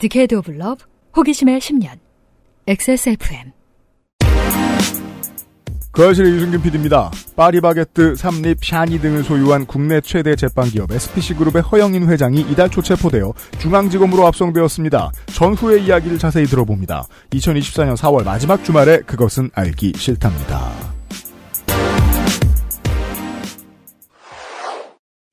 디케이드 오브 러브 호기심의 10년 XSFM 그아실의 유승균 PD입니다. 파리바게뜨, 삼립, 샤니 등을 소유한 국내 최대 제빵기업 SPC그룹의 허영인 회장이 이달 초 체포되어 중앙지검으로 압송되었습니다. 전후의 이야기를 자세히 들어봅니다. 2024년 4월 마지막 주말에 그것은 알기 싫답니다.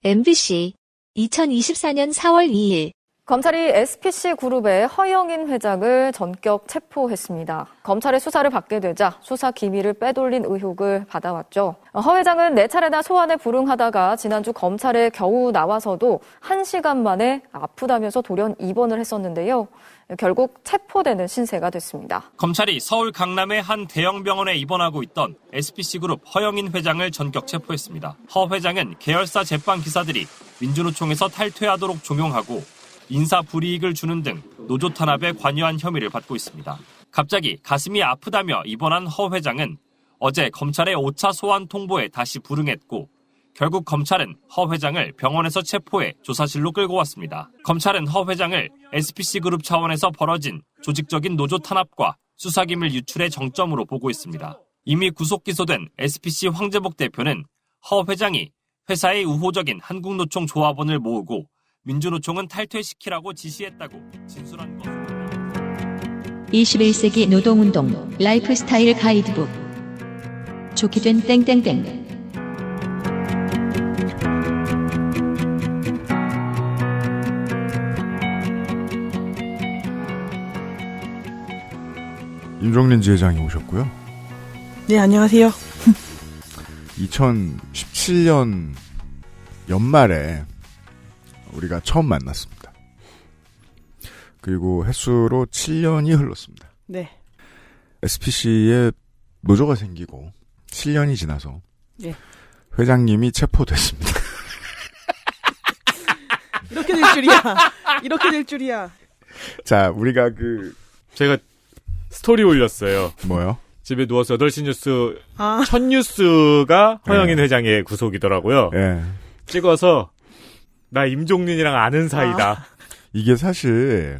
MBC 2024년 4월 2일 검찰이 SPC 그룹의 허영인 회장을 전격 체포했습니다. 검찰의 수사를 받게 되자 수사 기밀을 빼돌린 의혹을 받아왔죠. 허 회장은 네 차례나 소환에 불응하다가 지난주 검찰에 겨우 나와서도 1시간 만에 아프다면서 돌연 입원을 했었는데요. 결국 체포되는 신세가 됐습니다. 검찰이 서울 강남의 한 대형 병원에 입원하고 있던 SPC 그룹 허영인 회장을 전격 체포했습니다. 허 회장은 계열사 제빵 기사들이 민주노총에서 탈퇴하도록 종용하고 인사 불이익을 주는 등 노조 탄압에 관여한 혐의를 받고 있습니다. 갑자기 가슴이 아프다며 입원한 허 회장은 어제 검찰의 5차 소환 통보에 다시 불응했고 결국 검찰은 허 회장을 병원에서 체포해 조사실로 끌고 왔습니다. 검찰은 허 회장을 SPC 그룹 차원에서 벌어진 조직적인 노조 탄압과 수사기밀 유출의 정점으로 보고 있습니다. 이미 구속 기소된 SPC 황재복 대표는 허 회장이 회사의 우호적인 한국노총 조합원을 모으고 민주노총은 탈퇴시키라고 지시했다고 진술한 것입니다. 21세기 노동운동 라이프스타일 가이드북 좋게 된 땡땡땡 임종린 지회장이 오셨고요. 네, 안녕하세요. 2017년 연말에 우리가 처음 만났습니다. 그리고 횟수로 7년이 흘렀습니다. 네. SPC에 노조가 생기고 7년이 지나서 네. 회장님이 체포됐습니다. 이렇게 될 줄이야. 이렇게 될 줄이야. 자, 우리가 그 제가 스토리 올렸어요. 뭐요? 집에 누워서 8시 뉴스 아. 첫 뉴스가 허영인 네. 회장의 구속이더라고요. 네. 찍어서 나임종민이랑 아는 아. 사이다. 아. 이게 사실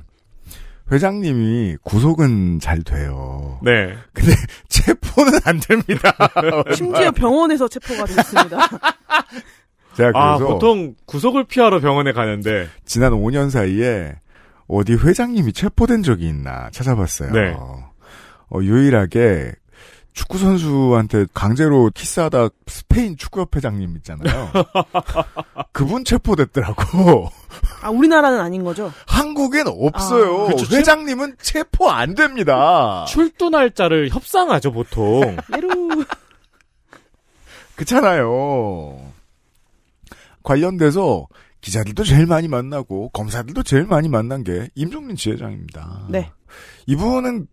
회장님이 구속은 잘 돼요. 네. 근데 체포는 안 됩니다. 심지어 병원에서 체포가 됐습니다. 제가 아, 그래서 아, 보통 구속을 피하러 병원에 가는데 지난 5년 사이에 어디 회장님이 체포된 적이 있나 찾아봤어요. 네. 어, 유일하게 축구 선수한테 강제로 키스하다 스페인 축구협회장님 있잖아요. 그분 체포됐더라고. 아 우리나라는 아닌 거죠? 한국엔 없어요. 아, 그렇 회장님은 체포 안 됩니다. 출두 날짜를 협상하죠 보통. 예루. 그렇잖아요. 관련돼서 기자들도 제일 많이 만나고 검사들도 제일 많이 만난 게 임종민 지회장입니다. 네. 이분은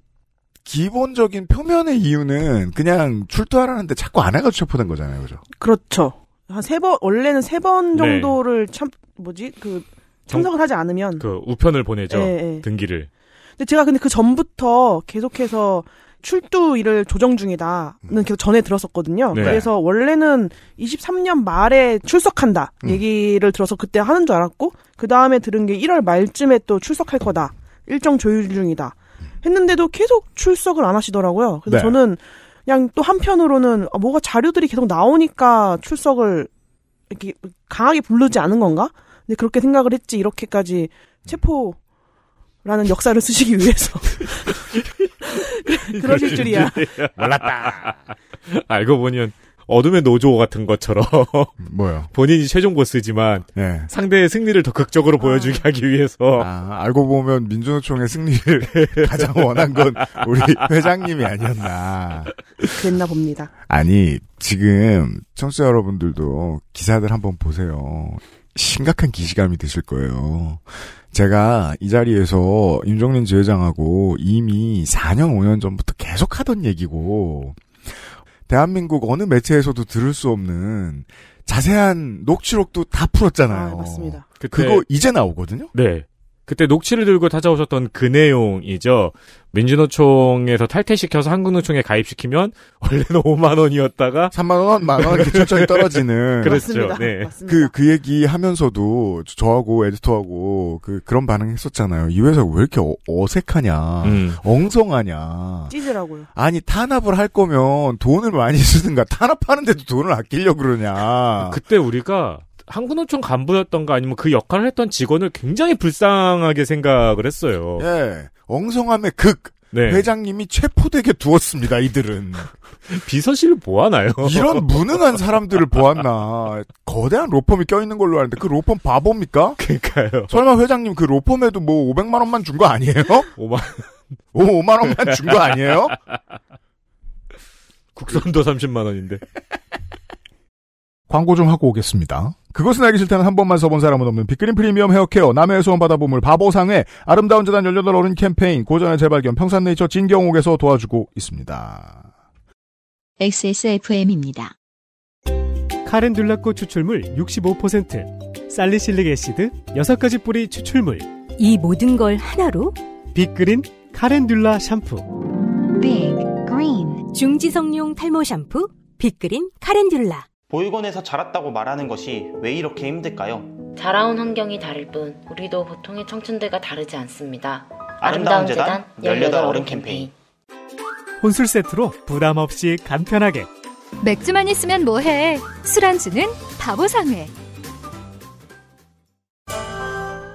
기본적인 표면의 이유는 그냥 출두하라는데 자꾸 안 해가지고 체포된 거잖아요, 그죠? 그렇죠. 한 세 번, 원래는 세번 네. 정도를 참, 뭐지, 그, 참석을 하지 않으면. 그, 우편을 보내죠. 예, 예. 등기를. 근데 제가 근데 그 전부터 계속해서 출두 일을 조정 중이다는 계속 전에 들었었거든요. 네. 그래서 원래는 23년 말에 출석한다 음. 얘기를 음. 들어서 그때 하는 줄 알았고 그 다음에 들은 게 1월 말쯤에 또 출석할 거다 일정 조율 중이다 했는데도 계속 출석을 안 하시더라고요. 그래서 네. 저는 그냥 또 한편으로는 어, 뭐가 자료들이 계속 나오니까 출석을 이렇게 강하게 부르지 않은 건가? 근데 그렇게 생각을 했지 이렇게까지 체포라는 역사를 쓰시기 위해서 그러실 줄이야. 몰랐다. 알고 보니 어둠의 노조 같은 것처럼 음, 뭐요? 본인이 최종 보스지만 네. 상대의 승리를 더 극적으로 아. 보여주게 하기 위해서 아, 알고 보면 민주노총의 승리를 가장 원한 건 우리 회장님이 아니었나 그랬나 봅니다. 아니 지금 청취자 여러분들도 기사들 한번 보세요. 심각한 기시감이 드실 거예요. 제가 이 자리에서 임종민 지회장하고 이미 4년 5년 전부터 계속 하던 얘기고 대한민국 어느 매체에서도 들을 수 없는 자세한 녹취록도 다 풀었잖아요. 아, 맞습니다. 그거 이제 나오거든요. 네. 그때 녹취를 들고 찾아오셨던 그 내용이죠. 민주노총에서 탈퇴시켜서 한국노총에 가입시키면 원래는 5만 원이었다가 3만 원, 만원 이렇게 천천히 떨어지는 그렇죠. 네. 그그 그 얘기 하면서도 저하고 에디터하고 그 그런 반응했었잖아요. 이 회사 왜 이렇게 어, 색하냐 음. 엉성하냐, 찌질하고요. 아니 탄압을 할 거면 돈을 많이 쓰든가 탄압하는데도 돈을 아끼려 그러냐. 그때 우리가 한국노총 간부였던가 아니면 그 역할을 했던 직원을 굉장히 불쌍하게 생각을 했어요. 예. 엉성함의 극. 네. 회장님이 체포되게 두었습니다, 이들은. 비서실을 보아나요? 이런 무능한 사람들을 보았나. 거대한 로펌이 껴있는 걸로 아는데, 그 로펌 바보입니까? 그니까요. 설마 회장님 그 로펌에도 뭐 500만원만 준 거 아니에요? 5만. 5, 5만원만 준 거 아니에요? 국선도 30만원인데. 광고 좀 하고 오겠습니다. 그것은 알기 싫다는 한 번만 써본 사람은 없는 빅그린 프리미엄 헤어케어 남해의 소원 받아 보물 바보상의 아름다운 재단 18 어른 캠페인 고전의 재발견 평산네이처 진경옥에서 도와주고 있습니다. XSFM입니다. 카렌듈라꽃 추출물 65% 살리실릭 애시드 6가지 뿌리 추출물 이 모든 걸 하나로 빅그린 카렌듈라 샴푸 빅그린 중지성용 탈모 샴푸 빅그린 카렌듈라 보육원에서 자랐다고 말하는 것이 왜 이렇게 힘들까요? 자라온 환경이 다를 뿐 우리도 보통의 청춘들과 다르지 않습니다. 아름다운, 재단 18 어른 캠페인 혼술 세트로 부담 없이 간편하게 맥주만 있으면 뭐해 술 안주는 바보상회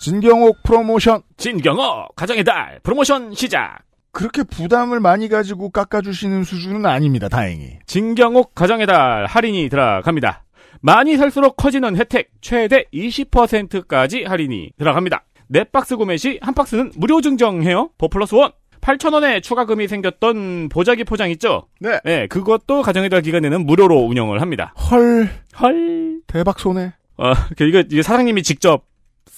진경옥 프로모션. 진경옥 가정의 달 프로모션 시작. 그렇게 부담을 많이 가지고 깎아주시는 수준은 아닙니다. 다행히. 진경옥 가정의 달 할인이 들어갑니다. 많이 살수록 커지는 혜택 최대 20%까지 할인이 들어갑니다. 네 박스 구매 시 한 박스는 무료 증정해요. 버플러스 원. 8,000원에 추가금이 생겼던 보자기 포장 있죠? 네. 네, 그것도 가정의 달 기간에는 무료로 운영을 합니다. 헐. 헐. 대박 손해. 어, 그 이거, 이거 사장님이 직접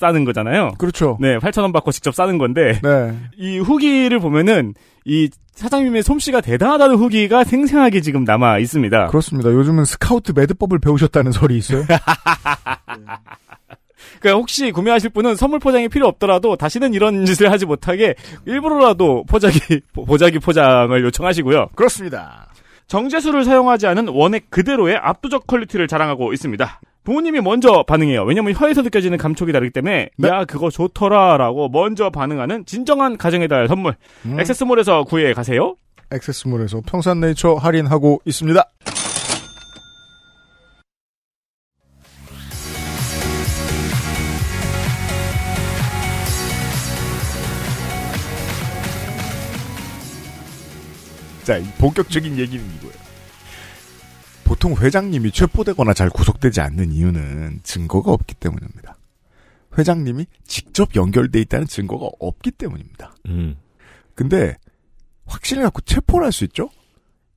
싸는 거잖아요. 그렇죠. 네, 8천 원 받고 직접 싸는 건데 네. 이 후기를 보면은 이 사장님의 솜씨가 대단하다는 후기가 생생하게 지금 남아 있습니다. 그렇습니다. 요즘은 스카우트 매듭법을 배우셨다는 소리 있어요? 그러니까 혹시 구매하실 분은 선물 포장이 필요 없더라도 다시는 이런 짓을 하지 못하게 일부러라도 포장이 보자기 포장을 요청하시고요. 그렇습니다. 정제수를 사용하지 않은 원액 그대로의 압도적 퀄리티를 자랑하고 있습니다. 부모님이 먼저 반응해요. 왜냐면 혀에서 느껴지는 감촉이 다르기 때문에 네. 야 그거 좋더라라고 먼저 반응하는 진정한 가정의달 선물. 음. 액세스몰에서 구해 가세요. 액세스몰에서 평산네이처 할인하고 있습니다. 자, 본격적인 얘기는 이거예요. 보통 회장님이 체포되거나 잘 구속되지 않는 이유는 증거가 없기 때문입니다. 회장님이 직접 연결돼 있다는 증거가 없기 때문입니다. 음. 근데 확신을 갖고 체포를 할 수 있죠?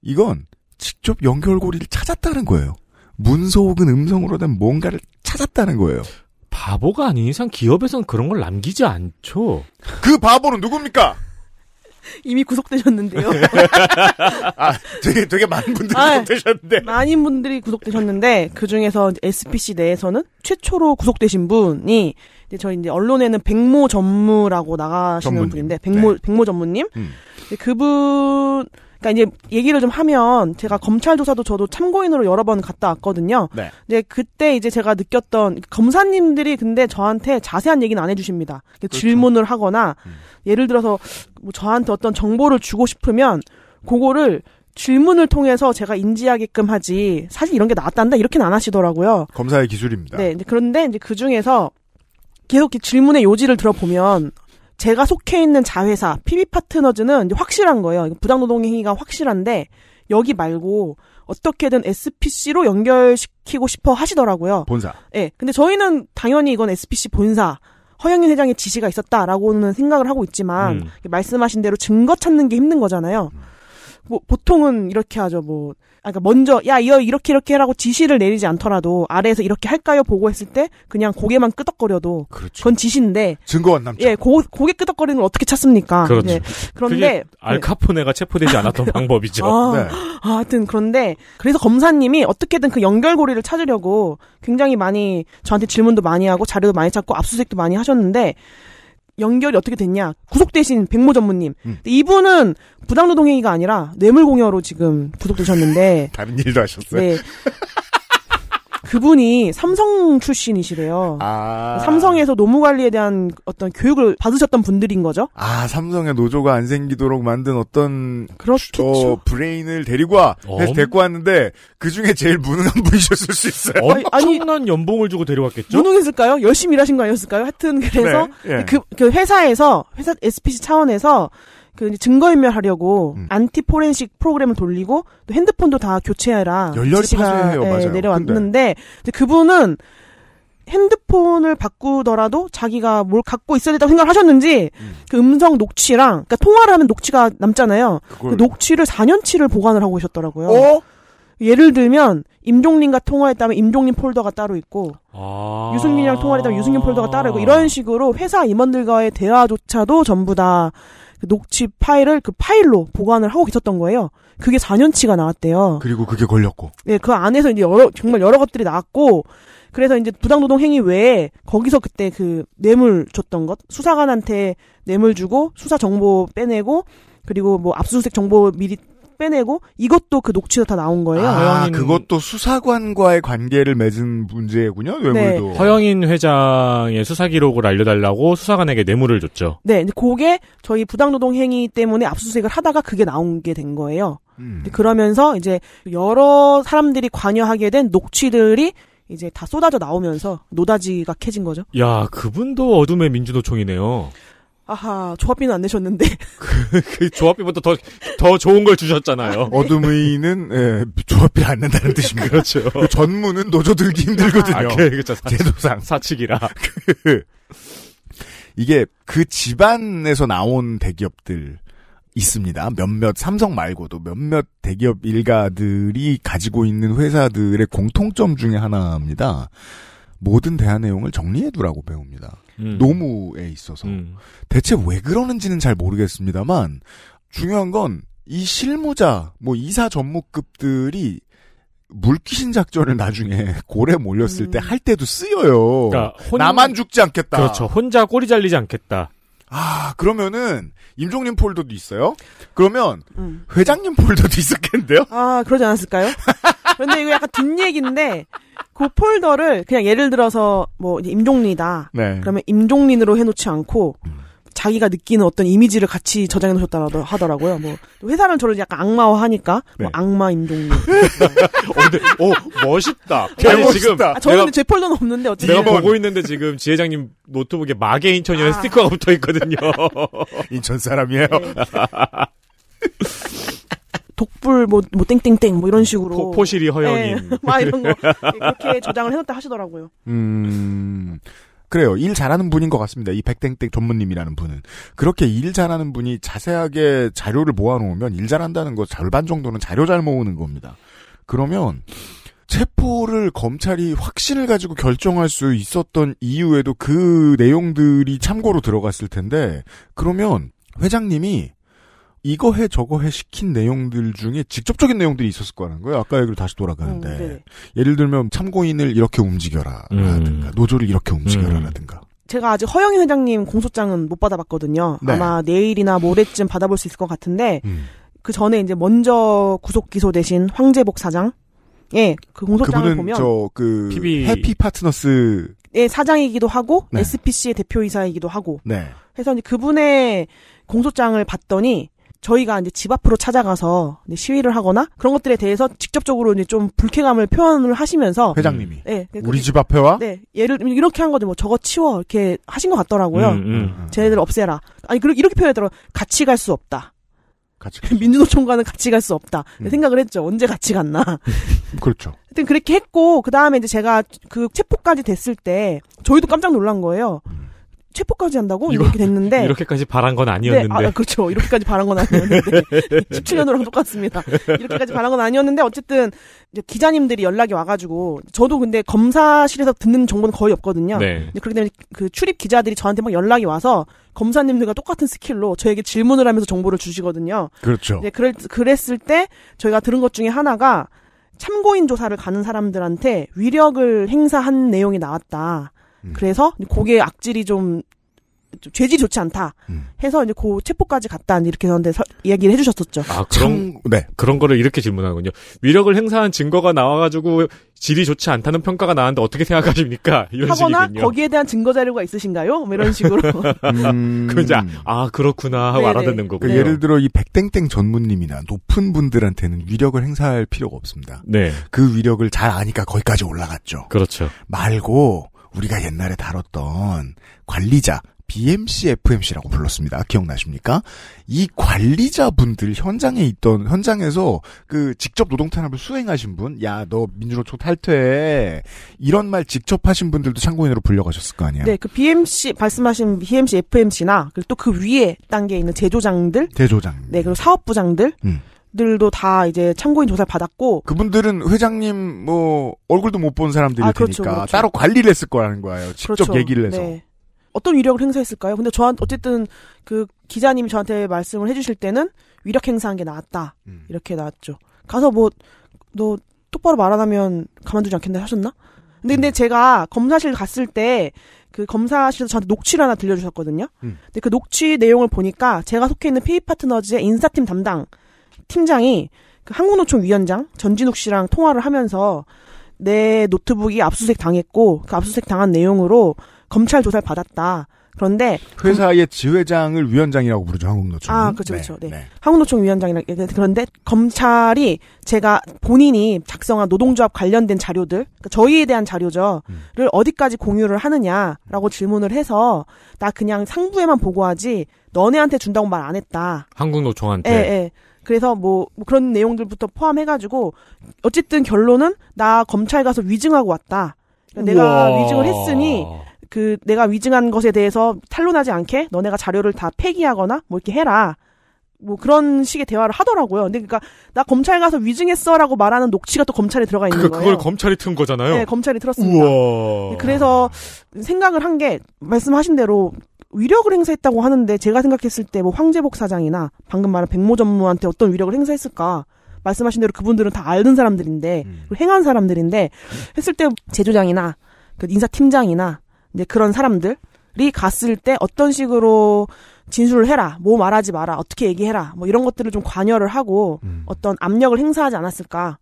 이건 직접 연결고리를 찾았다는 거예요. 문서 혹은 음성으로 된 뭔가를 찾았다는 거예요. 바보가 아닌 이상 기업에선 그런 걸 남기지 않죠. 그 바보는 누굽니까? 이미 구속되셨는데요. 아, 되게, 되게 많은 분들이 아, 구속되셨는데. 많은 분들이 구속되셨는데, 그 중에서 SPC 내에서는 최초로 구속되신 분이, 이제 저희 이제 언론에는 백모 전무라고 나가시는 전문님. 분인데, 백모, 네. 백모 전무님. 음. 그분, 그러니까 이제 얘기를 좀 하면 제가 검찰 조사도 저도 참고인으로 여러 번 갔다 왔거든요. 네. 이제 그때 이제 제가 느꼈던 검사님들이 근데 저한테 자세한 얘기는 안 해주십니다. 그렇죠. 질문을 하거나 음. 예를 들어서 뭐 저한테 어떤 정보를 주고 싶으면 그거를 질문을 통해서 제가 인지하게끔 하지 사실 이런 게 나왔단다 이렇게는 안 하시더라고요. 검사의 기술입니다. 네. 그런데 이제 그 중에서 계속 질문의 요지를 들어보면 제가 속해 있는 자회사 PB 파트너즈는 확실한 거예요. 부당노동 행위가 확실한데 여기 말고 어떻게든 SPC로 연결시키고 싶어 하시더라고요. 본사. 예. 네, 근데 저희는 당연히 이건 SPC 본사 허영인 회장의 지시가 있었다라고는 생각을 하고 있지만 음. 말씀하신 대로 증거 찾는 게 힘든 거잖아요. 음. 뭐 보통은 이렇게 하죠. 뭐 아까 그러니까 먼저 야 이거 이렇게 이렇게 해라고 지시를 내리지 않더라도 아래에서 이렇게 할까요? 보고했을 때 그냥 고개만 끄덕거려도 그렇죠. 그건 지시인데 증거가 남죠. 예, 고, 고개 끄덕거리는 걸 어떻게 찾습니까? 그렇죠. 예, 그런데 네. 알카포네가 체포되지 않았던 아, 방법이죠. 아, 네. 아, 하여튼 그런데 그래서 검사님이 어떻게든 그 연결고리를 찾으려고 굉장히 많이 저한테 질문도 많이 하고 자료도 많이 찾고 압수수색도 많이 하셨는데 연결이 어떻게 됐냐. 구속되신 백모 전무님. 음. 이분은 부당노동 행위가 아니라 뇌물공여로 지금 구속되셨는데. 다른 일도 하셨어요? 네. 그분이 삼성 출신이시래요. 아. 삼성에서 노무 관리에 대한 어떤 교육을 받으셨던 분들인 거죠. 아, 삼성에 노조가 안 생기도록 만든 어떤 그렇죠. 브레인을 데리고 와. 그래서 데리고 왔는데 그 중에 제일 무능한 분이셨을 수 있어요. 엄청난 아니, 연봉을 주고 데려왔겠죠. 무능했을까요? 열심히 일하신 거 아니었을까요? 하여튼 그래서 네, 네. 그, 그 회사에서 회사 SPC 차원에서 그 증거인멸하려고 음. 안티 포렌식 프로그램을 돌리고 또 핸드폰도 다 교체해라. 열렬히 파쇄해 네, 예, 내려왔는데 근데. 그분은 핸드폰을 바꾸더라도 자기가 뭘 갖고 있어야 된다고 생각을 하셨는지 음. 그 음성 녹취랑 그러니까 통화를 하면 녹취가 남잖아요. 그걸... 그 녹취를 4년치를 보관을 하고 계셨더라고요. 어? 예를 들면 임종린과 통화했다면 임종린 폴더가 따로 있고 아~ 유승민이랑 통화했다면 유승민 폴더가 따로 있고 이런 식으로 회사 임원들과의 대화조차도 전부 다그 녹취 파일을 그 파일로 보관을 하고 계셨던 거예요. 그게 4년치가 나왔대요. 그리고 그게 걸렸고. 네, 그 안에서 이제 여러, 정말 여러 것들이 나왔고, 그래서 이제 부당노동 행위 외에 거기서 그때 그 뇌물 줬던 것, 수사관한테 뇌물 주고, 수사 정보 빼내고, 그리고 뭐 압수수색 정보 미리 빼내고 이것도 그 녹취로 다 나온 거예요. 아, 허영인... 그것도 수사관과의 관계를 맺은 문제군요. 뇌물도. 네. 허영인 회장의 수사 기록을 알려달라고 수사관에게 뇌물을 줬죠. 네, 근데 그게 저희 부당노동 행위 때문에 압수수색을 하다가 그게 나온 게 된 거예요. 음. 그러면서 이제 여러 사람들이 관여하게 된 녹취들이 이제 다 쏟아져 나오면서 노다지가 캐진 거죠. 야, 그분도 어둠의 민주노총이네요. 아하, 조합비는 안 내셨는데. 그, 그 조합비보다 더, 더 좋은 걸 주셨잖아요. 어둠의는, 예, 조합비를 안 낸다는 뜻입니다. 그렇죠. 그 전문은 노조 들기 힘들거든요. 아, 그, 그렇죠. 사치, 제도상. 사칙이라. 그, 이게 그 집안에서 나온 대기업들 있습니다. 몇몇 삼성 말고도 몇몇 대기업 일가들이 가지고 있는 회사들의 공통점 중의 하나입니다. 모든 대안 내용을 정리해두라고 배웁니다. 음. 노무에 있어서 음. 대체 왜 그러는지는 잘 모르겠습니다만 중요한 건 이 실무자 뭐 이사 전무급들이 물귀신 작전을 나중에 고래 몰렸을 때할 음. 때도 쓰여요. 그러니까 혼... 나만 죽지 않겠다. 그렇죠. 혼자 꼬리 잘리지 않겠다. 아, 그러면은 임종님 폴더도 있어요? 그러면 음. 회장님 폴더도 있었겠는데요? 아, 그러지 않았을까요? 그런데 이거 약간 뒷얘기인데 그 폴더를 그냥 예를 들어서 뭐 임종리다. 네. 그러면 임종린으로 해놓지 않고 음. 자기가 느끼는 어떤 이미지를 같이 저장해 놓으셨다고 하더라고요. 뭐 회사는 저를 약간 악마화 하니까 뭐 네. 악마 임종님 어, 근데, 어, 멋있다. 아니, 멋있다. 지금 아, 저는 제 폴더는 없는데 어쨌든 내가 보고 있는데 지금 지회장님 노트북에 마계 인천이라는 아. 스티커가 붙어 있거든요. 인천 사람이에요. 네. 독불 뭐, 뭐 땡땡땡 뭐 이런 음, 식으로 포, 포실이 허영인 네. 막 아, 이런 거 그렇게 저장을 해놨다 하시더라고요. 음 그래요. 일 잘하는 분인 것 같습니다. 이 백땡땡 전문님이라는 분은. 그렇게 일 잘하는 분이 자세하게 자료를 모아놓으면 일 잘한다는 거 절반 정도는 자료 잘 모으는 겁니다. 그러면 체포를 검찰이 확신을 가지고 결정할 수 있었던 이유에도 그 내용들이 참고로 들어갔을 텐데 그러면 회장님이 이거 해 저거 해 시킨 내용들 중에 직접적인 내용들이 있었을 거라는 거예요. 아까 얘기를 다시 돌아가는데 음, 네. 예를 들면 참고인을 이렇게 움직여라라든가 음. 노조를 이렇게 음. 움직여라라든가. 제가 아직 허영희 회장님 공소장은 못 받아봤거든요. 네. 아마 내일이나 모레쯤 받아볼 수 있을 것 같은데 음. 그 전에 이제 먼저 구속 기소 대신 황재복 사장 예, 그 공소장을 보면 저그 PB... 해피 파트너스 의 예, 사장이기도 하고 네. SPC의 대표이사이기도 하고 네. 해서 이제 그분의 공소장을 봤더니 저희가 이제 집 앞으로 찾아가서 시위를 하거나 그런 것들에 대해서 직접적으로 이제 좀 불쾌감을 표현을 하시면서 회장님이 네, 그러니까 우리 집 앞에와 네 예를 이렇게 한 거죠 뭐 저거 치워 이렇게 하신 것 같더라고요 음, 음. 음. 쟤네들 없애라 아니 그리고 이렇게 표현했더라 같이 갈 수 없다 같이 민주노총과는 같이 갈 수 없다 생각을 했죠 언제 같이 갔나 그렇죠 하여튼 그렇게 했고 그 다음에 이제 제가 그 체포까지 됐을 때 저희도 깜짝 놀란 거예요 체포까지 한다고 이거, 이렇게 됐는데 이렇게까지 바란 건 네, 아니었는데 네, 아, 그렇죠 이렇게까지 바란 건 아니었는데 1 7년으로 똑같습니다 이렇게까지 바란 건 아니었는데 어쨌든 이제 기자님들이 연락이 와가지고 저도 근데 검사실에서 듣는 정보는 거의 없거든요 네. 그렇기 때문그 출입 기자들이 저한테 막 연락이 와서 검사님들과 똑같은 스킬로 저에게 질문을 하면서 정보를 주시거든요 그렇죠 네, 그랬, 그랬을 때 저희가 들은 것 중에 하나가 참고인 조사를 가는 사람들한테 위력을 행사한 내용이 나왔다. 음. 그래서 고개 악질이 좀, 죄질이 좋지 않다 음. 해서 이제 고 체포까지 갔다 이렇게 저한테 서, 이야기를 해주셨었죠. 아 그런 참, 네 그런 거를 이렇게 질문하군요. 위력을 행사한 증거가 나와가지고 질이 좋지 않다는 평가가 나왔는데 어떻게 생각하십니까? 이런 하거나 식이군요. 거기에 대한 증거 자료가 있으신가요? 뭐 이런 식으로. 음... 그러자아 그렇구나 하고 알아듣는 그러니까 거고그 예를 들어 이 백땡땡 전무님이나 높은 분들한테는 위력을 행사할 필요가 없습니다. 네. 그 위력을 잘 아니까 거기까지 올라갔죠. 그렇죠. 말고 우리가 옛날에 다뤘던 관리자 BMCFMC라고 불렀습니다. 기억나십니까? 이 관리자분들 현장에 있던 현장에서 그 직접 노동 탄압을 수행하신 분, 야 너 민주노총 탈퇴 이런 말 직접 하신 분들도 참고인으로 불려가셨을 거 아니에요? 네, 그 BMC 말씀하신 BMCFMC나 그리고 또 그 위에 단계에 있는 제조장들, 제조장, 네 그리고 사업부장들. 음. 들도 다 이제 참고인 조사 를 받았고 그분들은 회장님 뭐 얼굴도 못 본 사람들일 아, 그렇죠, 니까 그렇죠. 따로 관리를 했을 거라는 거예요. 직접 그렇죠. 얘기를 해서. 네. 어떤 위력을 행사했을까요? 근데 저한 어쨌든 그 기자님이 저한테 말씀을 해주실 때는 위력 행사한 게나왔다 음. 이렇게 나왔죠. 가서 뭐 너 똑바로 말 안 하면 가만두지 않겠나 하셨나? 근데, 음. 근데 제가 검사실 갔을 때 그 검사실에서 저한테 녹취를 하나 들려주셨거든요. 음. 근데 그 녹취 내용을 보니까 제가 속해 있는 페이 파트너즈의 인사팀 담당 팀장이 그 항구노총 위원장 전진욱 씨랑 통화를 하면서 내 노트북이 압수수색 당했고 그 압수수색 당한 내용으로 검찰 조사를 받았다. 그런데 회사의 검... 지회장을 위원장이라고 부르죠 한국노총. 아 그렇죠 그렇죠. 네, 네. 네. 한국노총 위원장이라 그런데 검찰이 제가 본인이 작성한 노동조합 관련된 자료들, 그러니까 저희에 대한 자료죠를 음. 어디까지 공유를 하느냐라고 질문을 해서 나 그냥 상부에만 보고하지 너네한테 준다고 말 안 했다. 한국노총한테. 예, 예. 그래서 뭐, 뭐 그런 내용들부터 포함해가지고 어쨌든 결론은 나 검찰 가서 위증하고 왔다. 그러니까 내가 위증을 했으니 그 내가 위증한 것에 대해서 탄론하지 않게 너네가 자료를 다 폐기하거나 뭐 이렇게 해라. 뭐 그런 식의 대화를 하더라고요. 근데 그러니까 나 검찰 가서 위증했어라고 말하는 녹취가 또 검찰에 들어가 있는 그 거예요. 그걸 검찰이 튼 거잖아요. 네, 검찰이 들었습니다 우와. 네, 그래서 생각을 한 게 말씀하신 대로 위력을 행사했다고 하는데 제가 생각했을 때 뭐 황제복 사장이나 방금 말한 백모 전무한테 어떤 위력을 행사했을까 말씀하신 대로 그분들은 다 아는 사람들인데 음. 행한 사람들인데 했을 때 제조장이나 그 인사팀장이나 이제 그런 사람들이 갔을 때 어떤 식으로 진술을 해라 뭐 말하지 마라 어떻게 얘기해라 뭐 이런 것들을 좀 관여를 하고 음. 어떤 압력을 행사하지 않았을까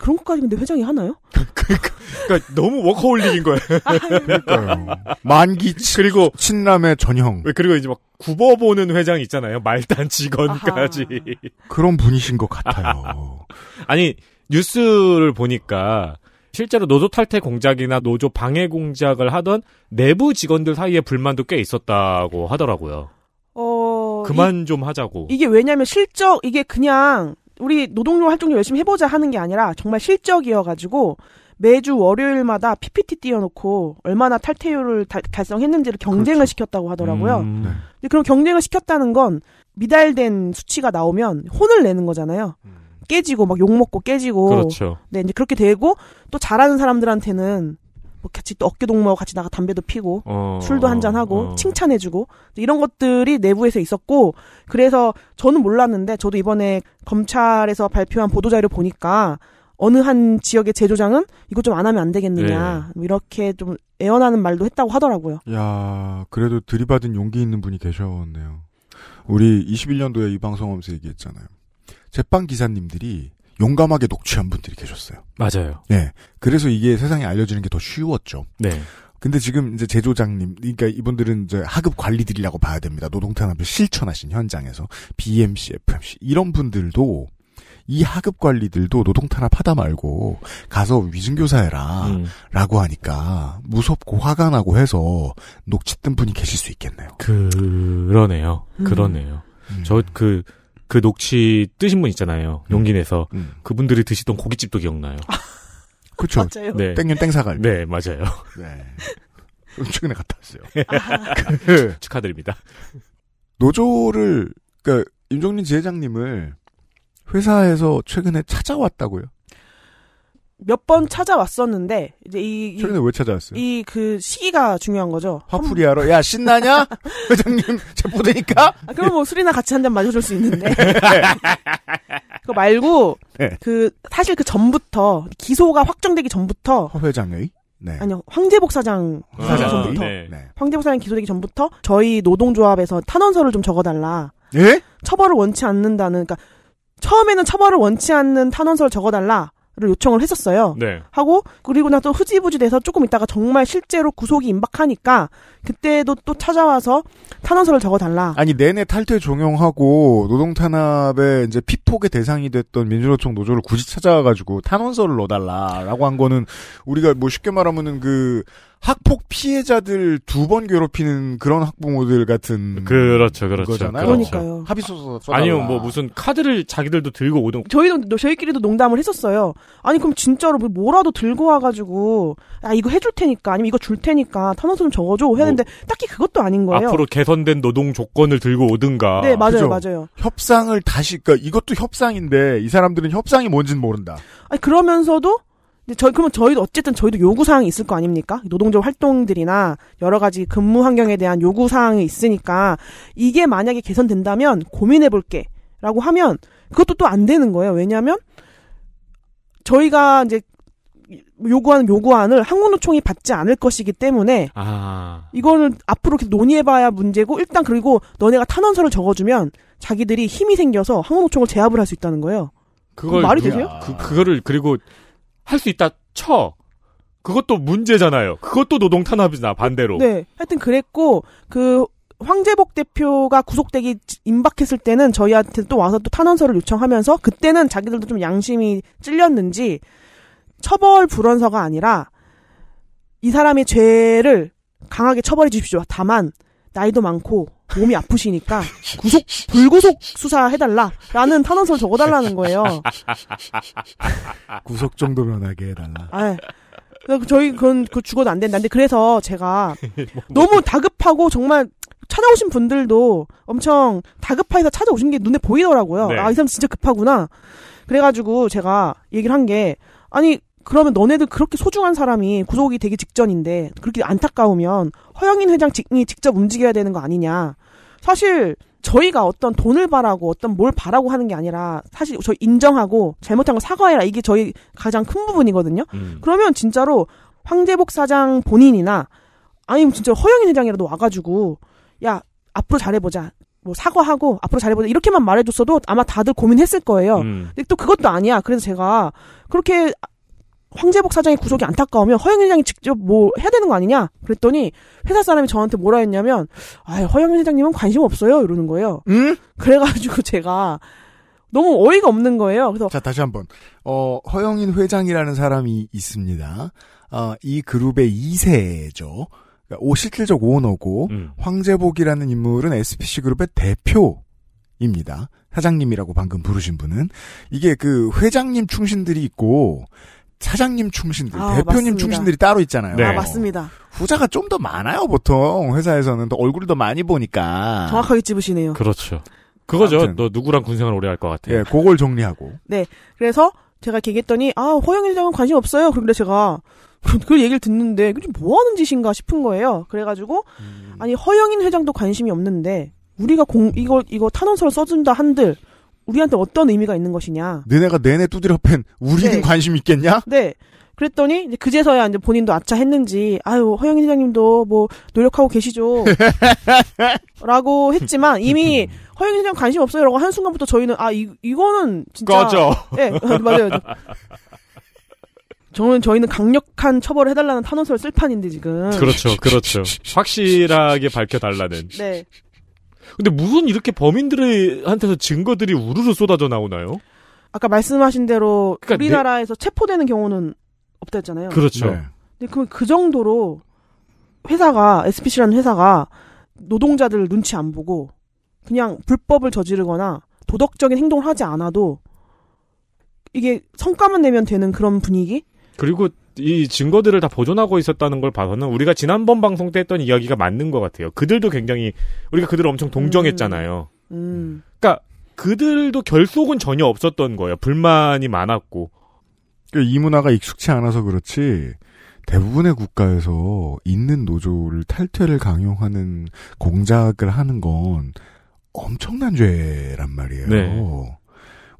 그런 것까지 근데 회장이 하나요? 그러니까, 그러니까, 너무 워커홀릭인 거예요. 아, 그러니까요. 만기 치, 그리고 친남의 전형. 그리고 이제 막 굽어보는 회장 있잖아요. 말단 직원까지. 그런 분이신 것 같아요. 아니 뉴스를 보니까 실제로 노조 탈퇴 공작이나 노조 방해 공작을 하던 내부 직원들 사이에 불만도 꽤 있었다고 하더라고요. 어 그만 이, 좀 하자고. 이게 왜냐면 실적 이게 그냥 우리 노동요 활동료 열심히 해보자 하는 게 아니라 정말 실적이어가지고 매주 월요일마다 PPT 띄워놓고 얼마나 탈퇴율을 달, 달 성했는지를 경쟁을 그렇죠. 시켰다고 하더라고요. 음, 네. 근데 그럼 경쟁을 시켰다는 건 미달된 수치가 나오면 혼을 내는 거잖아요. 음. 깨지고 막 욕 먹고 깨지고. 그렇죠. 네, 이제 그렇게 되고 또 잘하는 사람들한테는 뭐 같이 또 어깨 동무하고 같이 나가 담배도 피고 어, 술도 한잔 하고 어. 칭찬해주고 이런 것들이 내부에서 있었고 그래서 저는 몰랐는데 저도 이번에 검찰에서 발표한 보도 자료 보니까 어느 한 지역의 제조장은 이것 좀 안 하면 안 되겠느냐 네. 이렇게 좀 애원하는 말도 했다고 하더라고요. 야 그래도 들이받은 용기 있는 분이 계셨네요. 우리 21년도에 이 방송하면서 얘기했잖아요. 제빵 기사님들이 용감하게 녹취한 분들이 계셨어요. 맞아요. 예. 그래서 이게 세상에 알려지는 게 더 쉬웠죠. 네. 근데 지금 이제 제조장님, 그러니까 이분들은 이제 하급 관리들이라고 봐야 됩니다. 노동탄압을 실천하신 현장에서 BMC, FMC 이런 분들도 이 하급 관리들도 노동 탄압하다 말고 가서 위증교사해라 음. 라고 하니까 무섭고 화가 나고 해서 녹취 뜬 분이 계실 수 있겠네요. 그... 그러네요. 음. 그러네요. 음. 저그 그 녹취 뜨신 분 있잖아요. 음. 용기 내서. 음. 그분들이 드시던 고깃집도 기억나요. 그렇죠. 맞아요. 네. 땡윤 땡사갈. 네, 맞아요. 네. 최근에 갔다 왔어요. 네. 아. 그, 축하드립니다. 노조를 그러니까 임종민 지회장님을 회사에서 최근에 찾아왔다고요. 몇번 찾아왔었는데 이제 이, 이 최근에 왜 찾아왔어요? 이 그 시기가 중요한 거죠. 화풀이하러 야 신나냐 회장님 제보드니까 아, 그럼 뭐 술이나 같이 한 잔 마셔줄 수 있는데 네. 그거 말고 네. 그 사실 그 전부터 기소가 확정되기 전부터 허 회장의 네. 아니요 황제복 사장 아, 사장 네. 전부터 네. 네. 황제복 사장 기소되기 전부터 저희 노동조합에서 탄원서를 좀 적어달라. 예? 처벌을 원치 않는다는 그러니까 처음에는 처벌을 원치 않는 탄원서를 적어달라. 를 요청을 했었어요. 네. 하고 그리고 나서 흐지부지 돼서 조금 있다가 정말 실제로 구속이 임박하니까 그때도 또 찾아와서 탄원서를 적어달라. 아니 내내 탈퇴 종용하고 노동 탄압에 이제 피폭의 대상이 됐던 민주노총 노조를 굳이 찾아가지고 와 탄원서를 넣어달라라고 한 거는 우리가 뭐 쉽게 말하면은 그 학폭 피해자들 두 번 괴롭히는 그런 학부모들 같은 그렇죠, 그렇죠. 거잖아요. 그러니까요. 그렇죠. 합의소서 아니요, 뭐 무슨 카드를 자기들도 들고 오던. 저희도 저희끼리도 농담을 했었어요. 아니 그럼 진짜로 뭐 뭐라도 들고 와가지고 아 이거 해줄 테니까 아니면 이거 줄 테니까 탄원서 좀 적어줘 뭐 했는데 뭐, 딱히 그것도 아닌 거예요. 앞으로 개선된 노동 조건을 들고 오든가. 네, 맞아요, 그죠? 맞아요. 협상을 다시 그러니까 이것도 협상인데 이 사람들은 협상이 뭔지는 모른다. 아니 그러면서도 근데 저희 그러면 저희도 어쨌든 저희도 요구 사항이 있을 거 아닙니까? 노동적 활동들이나 여러 가지 근무 환경에 대한 요구 사항이 있으니까 이게 만약에 개선된다면 고민해 볼게라고 하면 그것도 또 안 되는 거예요. 왜냐하면 저희가 이제 요구하는 요구안을 항공노총이 받지 않을 것이기 때문에 아. 이거는 앞으로 이렇 논의해봐야 문제고 일단 그리고 너네가 탄원서를 적어주면 자기들이 힘이 생겨서 항공노총을 제압을 할 수 있다는 거예요. 그걸 말이 되세요? 그, 그거를 그리고 할수 있다 쳐. 그것도 문제잖아요. 그것도 노동 탄압이나 반대로. 네. 하여튼 그랬고 그 황재복 대표가 구속되기 임박했을 때는 저희한테 또 와서 또 탄원서를 요청하면서 그때는 자기들도 좀 양심이 찔렸는지 처벌 불원서가 아니라 이 사람의 죄를 강하게 처벌해 주십시오. 다만 나이도 많고 몸이 아프시니까 구속 불구속 수사해달라라는 탄원서를 적어달라는 거예요. 구속 정도면 하게 해달라. 아, 예. 그 저희 그건 그 죽어도 안된다근데 그래서 제가 너무 다급하고 정말 찾아오신 분들도 엄청 다급해서 찾아오신 게 눈에 보이더라고요. 네. 아이 사람 진짜 급하구나. 그래가지고 제가 얘기를 한 게 아니 그러면 너네들 그렇게 소중한 사람이 구속이 되기 직전인데 그렇게 안타까우면 허영인 회장이 직접 움직여야 되는 거 아니냐. 사실 저희가 어떤 돈을 바라고 어떤 뭘 바라고 하는 게 아니라 사실 저희 인정하고 잘못한 거 사과해라 이게 저희 가장 큰 부분이거든요. 음. 그러면 진짜로 황재복 사장 본인이나 아니면 진짜 허영인 회장이라도 와가지고 야 앞으로 잘해보자. 뭐 사과하고 앞으로 잘해보자 이렇게만 말해줬어도 아마 다들 고민했을 거예요. 음. 근데 또 그것도 아니야. 그래서 제가 그렇게 황재복사장의 구속이 안타까우면 허영일 회장이 직접 뭐 해야 되는 거 아니냐? 그랬더니 회사 사람이 저한테 뭐라 했냐면 아 허영일 회장님은 관심 없어요 이러는 거예요. 음? 그래가지고 제가 너무 어이가 없는 거예요. 그래서 자 다시 한번 어, 허영인 회장이라는 사람이 있습니다. 아이 그룹의 2세죠. 그러니까 오, 실질적 오너고 음. 황재복이라는 인물은 SPC 그룹의 대표입니다. 사장님이라고 방금 부르신 분은 이게 그 회장님 충신들이 있고 사장님 충신들, 아, 대표님 맞습니다. 충신들이 따로 있잖아요. 네. 아, 맞습니다. 후자가 좀 더 많아요, 보통. 회사에서는. 또 얼굴을 더 많이 보니까. 정확하게 찝으시네요 그렇죠. 그거죠. 아무튼. 너 누구랑 군생활 오래 할 것 같아. 예, 네, 그걸 정리하고. 네. 그래서 제가 얘기했더니, 아, 허영일 장은 관심 없어요. 그런데 제가, 그 얘기를 듣는데, 그게 뭐 하는 짓인가 싶은 거예요. 그래가지고, 음. 아니, 허영인 회장도 관심이 없는데, 우리가 공, 이거 이거 탄원서를 써준다 한들, 우리한테 어떤 의미가 있는 것이냐. 너네가 내내 두드려 팬 우리는 네. 관심 있겠냐? 네. 그랬더니 이제 그제서야 이제 본인도 아차 했는지 아유 허영인 회장님도 뭐 노력하고 계시죠 라고 했지만 이미 허영인 회장 관심 없어요라고 한 순간부터 저희는 아 이, 이거는 진짜 꺼져 네, 맞아요 저는 저희는 강력한 처벌을 해달라는 탄원서를 쓸 판인데 지금 그렇죠 그렇죠 확실하게 밝혀달라는 네 근데 무슨 이렇게 범인들한테서 증거들이 우르르 쏟아져 나오나요? 아까 말씀하신 대로 그러니까 우리나라에서 내... 체포되는 경우는 없다 했잖아요. 그렇죠. 네. 근데 그럼 그 정도로 회사가 SPC라는 회사가 노동자들 눈치 안 보고 그냥 불법을 저지르거나 도덕적인 행동을 하지 않아도 이게 성과만 내면 되는 그런 분위기? 그리고 이 증거들을 다 보존하고 있었다는 걸 봐서는 우리가 지난번 방송 때 했던 이야기가 맞는 것 같아요. 그들도 굉장히 우리가 그들을 엄청 동정했잖아요. 음. 음. 음. 그러니까 그들도 결속은 전혀 없었던 거예요. 불만이 많았고 그 이 문화가 익숙치 않아서 그렇지 대부분의 국가에서 있는 노조를 탈퇴를 강요하는 공작을 하는 건 엄청난 죄란 말이에요. 네.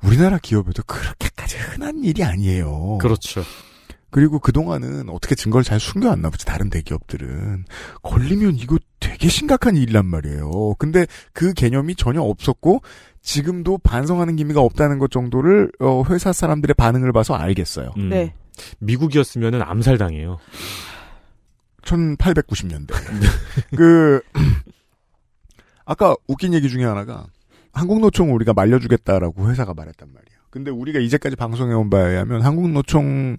우리나라 기업에도 그렇게까지 흔한 일이 아니에요. 그렇죠. 그리고 그동안은 어떻게 증거를 잘 숨겨왔나 보지, 다른 대기업들은. 걸리면 이거 되게 심각한 일이란 말이에요. 근데 그 개념이 전혀 없었고, 지금도 반성하는 기미가 없다는 것 정도를, 어, 회사 사람들의 반응을 봐서 알겠어요. 음. 네. 미국이었으면 암살당해요. 1890년대. 그, 아까 웃긴 얘기 중에 하나가, 한국노총 우리가 말려주겠다라고 회사가 말했단 말이에요. 근데 우리가 이제까지 방송해온 바에 의하면 한국노총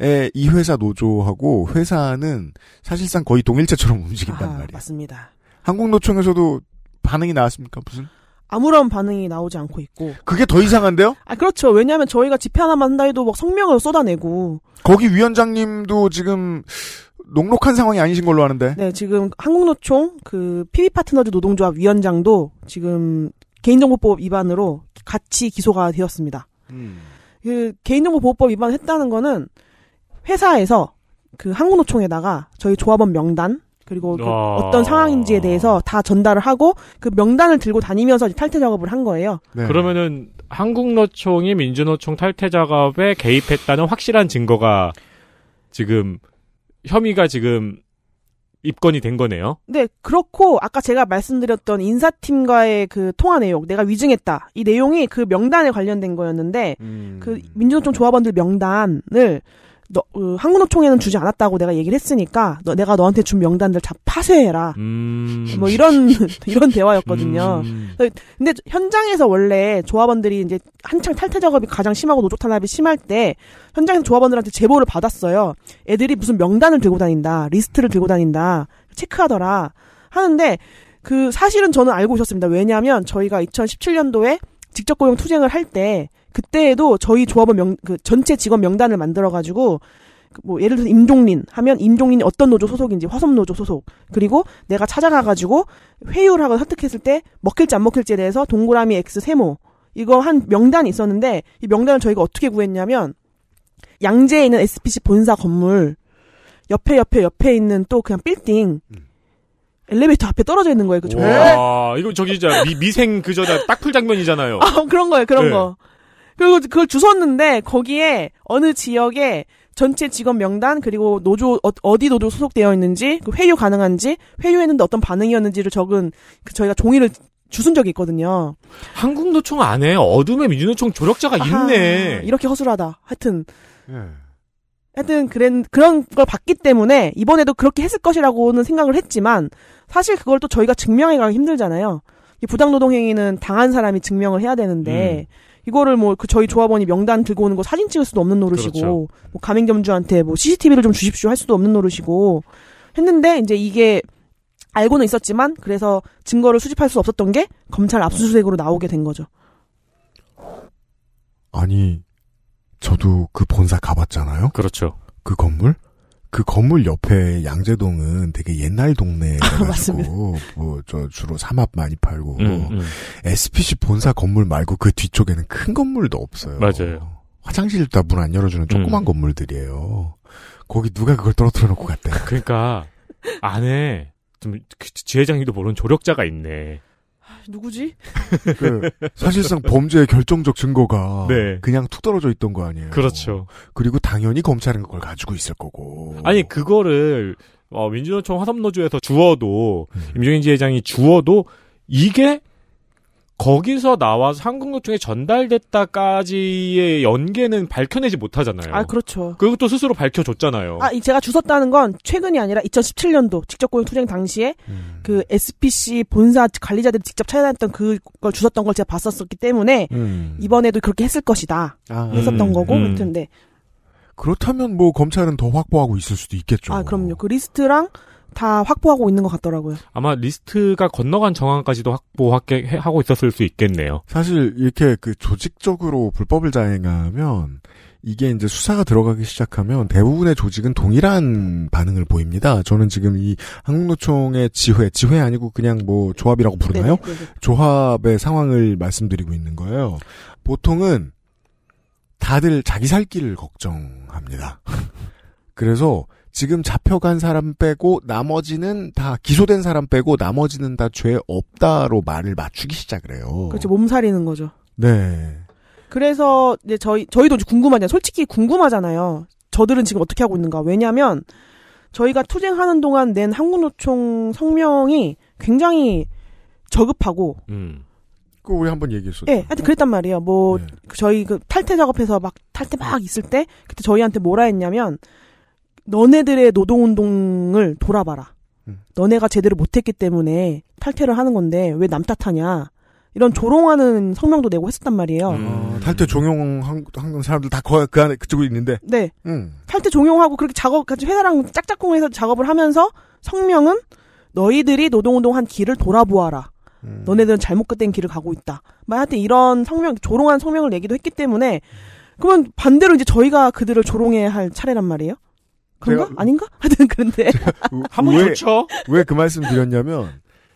에, 이 회사 노조하고 회사는 사실상 거의 동일체처럼 움직인단 아, 말이에 맞습니다. 한국노총에서도 반응이 나왔습니까? 무슨? 아무런 반응이 나오지 않고 있고. 그게 더 이상한데요? 아, 그렇죠. 왜냐하면 저희가 집회 하나만 한다 해도 막 성명을 쏟아내고. 거기 위원장님도 지금 녹록한 상황이 아니신 걸로 아는데. 네, 지금 한국노총 그 PB 파트너즈 노동조합 위원장도 지금 개인정보법 위반으로 같이 기소가 되었습니다. 음. 그 개인정보 보호법 위반했다는 거는 회사에서 그 항구노총에다가 저희 조합원 명단 그리고 그 아. 어떤 상황인지에 대해서 다 전달을 하고 그 명단을 들고 다니면서 탈퇴 작업을 한 거예요. 네. 그러면은 한국노총이 민주노총 탈퇴 작업에 개입했다는 확실한 증거가 지금 혐의가 지금 입건이 된 거네요. 네, 그렇고 아까 제가 말씀드렸던 인사팀과의 그 통화 내용, 내가 위증했다 이 내용이 그 명단에 관련된 거였는데 음... 그 민주노총 조합원들 명단을 너, 어, 그, 한국노총에는 주지 않았다고 내가 얘기를 했으니까 너, 내가 너한테 준 명단들 다 파쇄해라. 음... 뭐 이런 이런 대화였거든요. 음... 근데 현장에서 원래 조합원들이 이제 한창 탈퇴 작업이 가장 심하고 노조 탄압이 심할 때 현장에서 조합원들한테 제보를 받았어요. 애들이 무슨 명단을 들고 다닌다, 리스트를 들고 다닌다, 체크하더라 하는데 그 사실은 저는 알고 있었습니다. 왜냐하면 저희가 2017년도에 직접 고용 투쟁을 할때 그때에도 저희 조합원 명, 그 전체 직원 명단을 만들어가지고 그 뭐 예를 들어서 임종린 하면 임종린이 어떤 노조 소속인지 화성 노조 소속 그리고 내가 찾아가가지고 회유를 하고 설택했을때 먹힐지 안 먹힐지에 대해서 동그라미 X 세모 이거 한 명단이 있었는데 이 명단을 저희가 어떻게 구했냐면 양재에 있는 SPC 본사 건물 옆에 옆에 옆에 있는 또 그냥 빌딩 음. 엘리베이터 앞에 떨어져 있는 거예요. 그죠? 와, 이거 저기 미, 미생 그저 딱풀 장면이잖아요. 아, 그런 거예요. 그런 네. 거. 그리고 그걸 주웠는데 거기에 어느 지역에 전체 직원 명단 그리고 노조 어, 디 노조 소속되어 있는지 그 회유 가능한지 회유했는데 어떤 반응이었는지를 적은 그 저희가 종이를 주순 적이 있거든요. 한국노총 안에 어둠의 민주노총 조력자가 있네. 이렇게 허술하다. 하여튼 예. 하여튼 그런 그런 걸 봤기 때문에 이번에도 그렇게 했을 것이라고는 생각을 했지만 사실 그걸 또 저희가 증명해가기 힘들잖아요. 부당노동 행위는 당한 사람이 증명을 해야 되는데. 음. 이거를 뭐 그 저희 조합원이 명단 들고 오는 거 사진 찍을 수도 없는 노릇이고 그렇죠. 뭐 가맹점주한테 뭐 CCTV를 좀 주십시오 할 수도 없는 노릇이고 했는데 이제 이게 알고는 있었지만 그래서 증거를 수집할 수 없었던 게 검찰 압수수색으로 나오게 된 거죠. 아니 저도 그 본사 가봤잖아요. 그렇죠. 그 건물 그 건물 옆에 양재동은 되게 옛날 동네라고 아, 뭐저 주로 삼합 많이 팔고 음, 음. SPC 본사 건물 말고 그 뒤쪽에는 큰 건물도 없어요. 맞아요. 화장실 다문 안 열어주는 조그만 음. 건물들이에요. 거기 누가 그걸 떨어뜨려 놓고 갔대. 그러니까 안에 좀지회장이도 그 모르는 조력자가 있네. 누구지? 그 사실상 범죄의 결정적 증거가 네. 그냥 툭 떨어져 있던 거 아니에요. 그렇죠. 그리고 당연히 검찰은 그걸 가지고 있을 거고. 아니 그거를 어, 민주노총 화성노조에서 주어도 음. 임종인 지회장이 주어도 이게 거기서 나와서 항공노총에 전달됐다까지의 연계는 밝혀내지 못하잖아요. 아, 그렇죠. 그것도 스스로 밝혀줬잖아요. 아, 제가 주웠다는 건 최근이 아니라 2017년도 직접 고용 투쟁 당시에 음. 그 SPC 본사 관리자들이 직접 찾아다녔던 그걸 주웠던 걸 제가 봤었기 때문에 음. 이번에도 그렇게 했을 것이다. 아, 음. 했었던 음, 거고 그렇던데. 네. 그렇다면 뭐 검찰은 더 확보하고 있을 수도 있겠죠. 아, 그럼요. 그 리스트랑 다 확보하고 있는 것 같더라고요. 아마 리스트가 건너간 정황까지도 확보하고 있었을 수 있겠네요. 사실 이렇게 그 조직적으로 불법을 자행하면 이게 이제 수사가 들어가기 시작하면 대부분의 조직은 동일한 반응을 보입니다. 저는 지금 이 한국노총의 지회, 지회 아니고 그냥 뭐 조합이라고 부르나요? 네네, 네, 네 조합의 상황을 말씀드리고 있는 거예요. 보통은 다들 자기 살 길을 걱정합니다. 그래서 지금 잡혀간 사람 빼고 나머지는 다 기소된 사람 빼고 나머지는 다 죄 없다로 말을 맞추기 시작을 해요. 그렇죠. 몸살이는 거죠. 네. 그래서 이제 저희 저희도 궁금하잖아요 솔직히 궁금하잖아요. 저들은 지금 어떻게 하고 있는가? 왜냐하면 저희가 투쟁하는 동안 낸 한국노총 성명이 굉장히 저급하고. 음. 그 우리 한번 얘기했었죠. 예, 네, 하여튼 그랬단 말이에요. 뭐 네. 저희 그 탈퇴 작업해서 막 탈퇴 막 있을 때 그때 저희한테 뭐라 했냐면 너네들의 노동운동을 돌아봐라. 음. 너네가 제대로 못했기 때문에 탈퇴를 하는 건데 왜남 탓하냐. 이런 조롱하는 성명도 내고 했었단 말이에요. 음. 아, 네. 탈퇴 종용한 사람들 다그 그 안에 그쪽에 있는데. 네. 음. 탈퇴 종용하고 그렇게 작업 같이 회사랑 짝짝꿍해서 작업을 하면서 성명은 너희들이 노동운동한 길을 돌아보아라. 음. 너네들은 잘못된 길을 가고 있다. 막 하여튼 이런 성명 조롱한 성명을 내기도 했기 때문에 그러면 반대로 이제 저희가 그들을 조롱해야 할 차례란 말이에요. 그런가? 제가, 아닌가? 하여튼 그런데. 한번 좋죠. 왜 그 말씀 드렸냐면,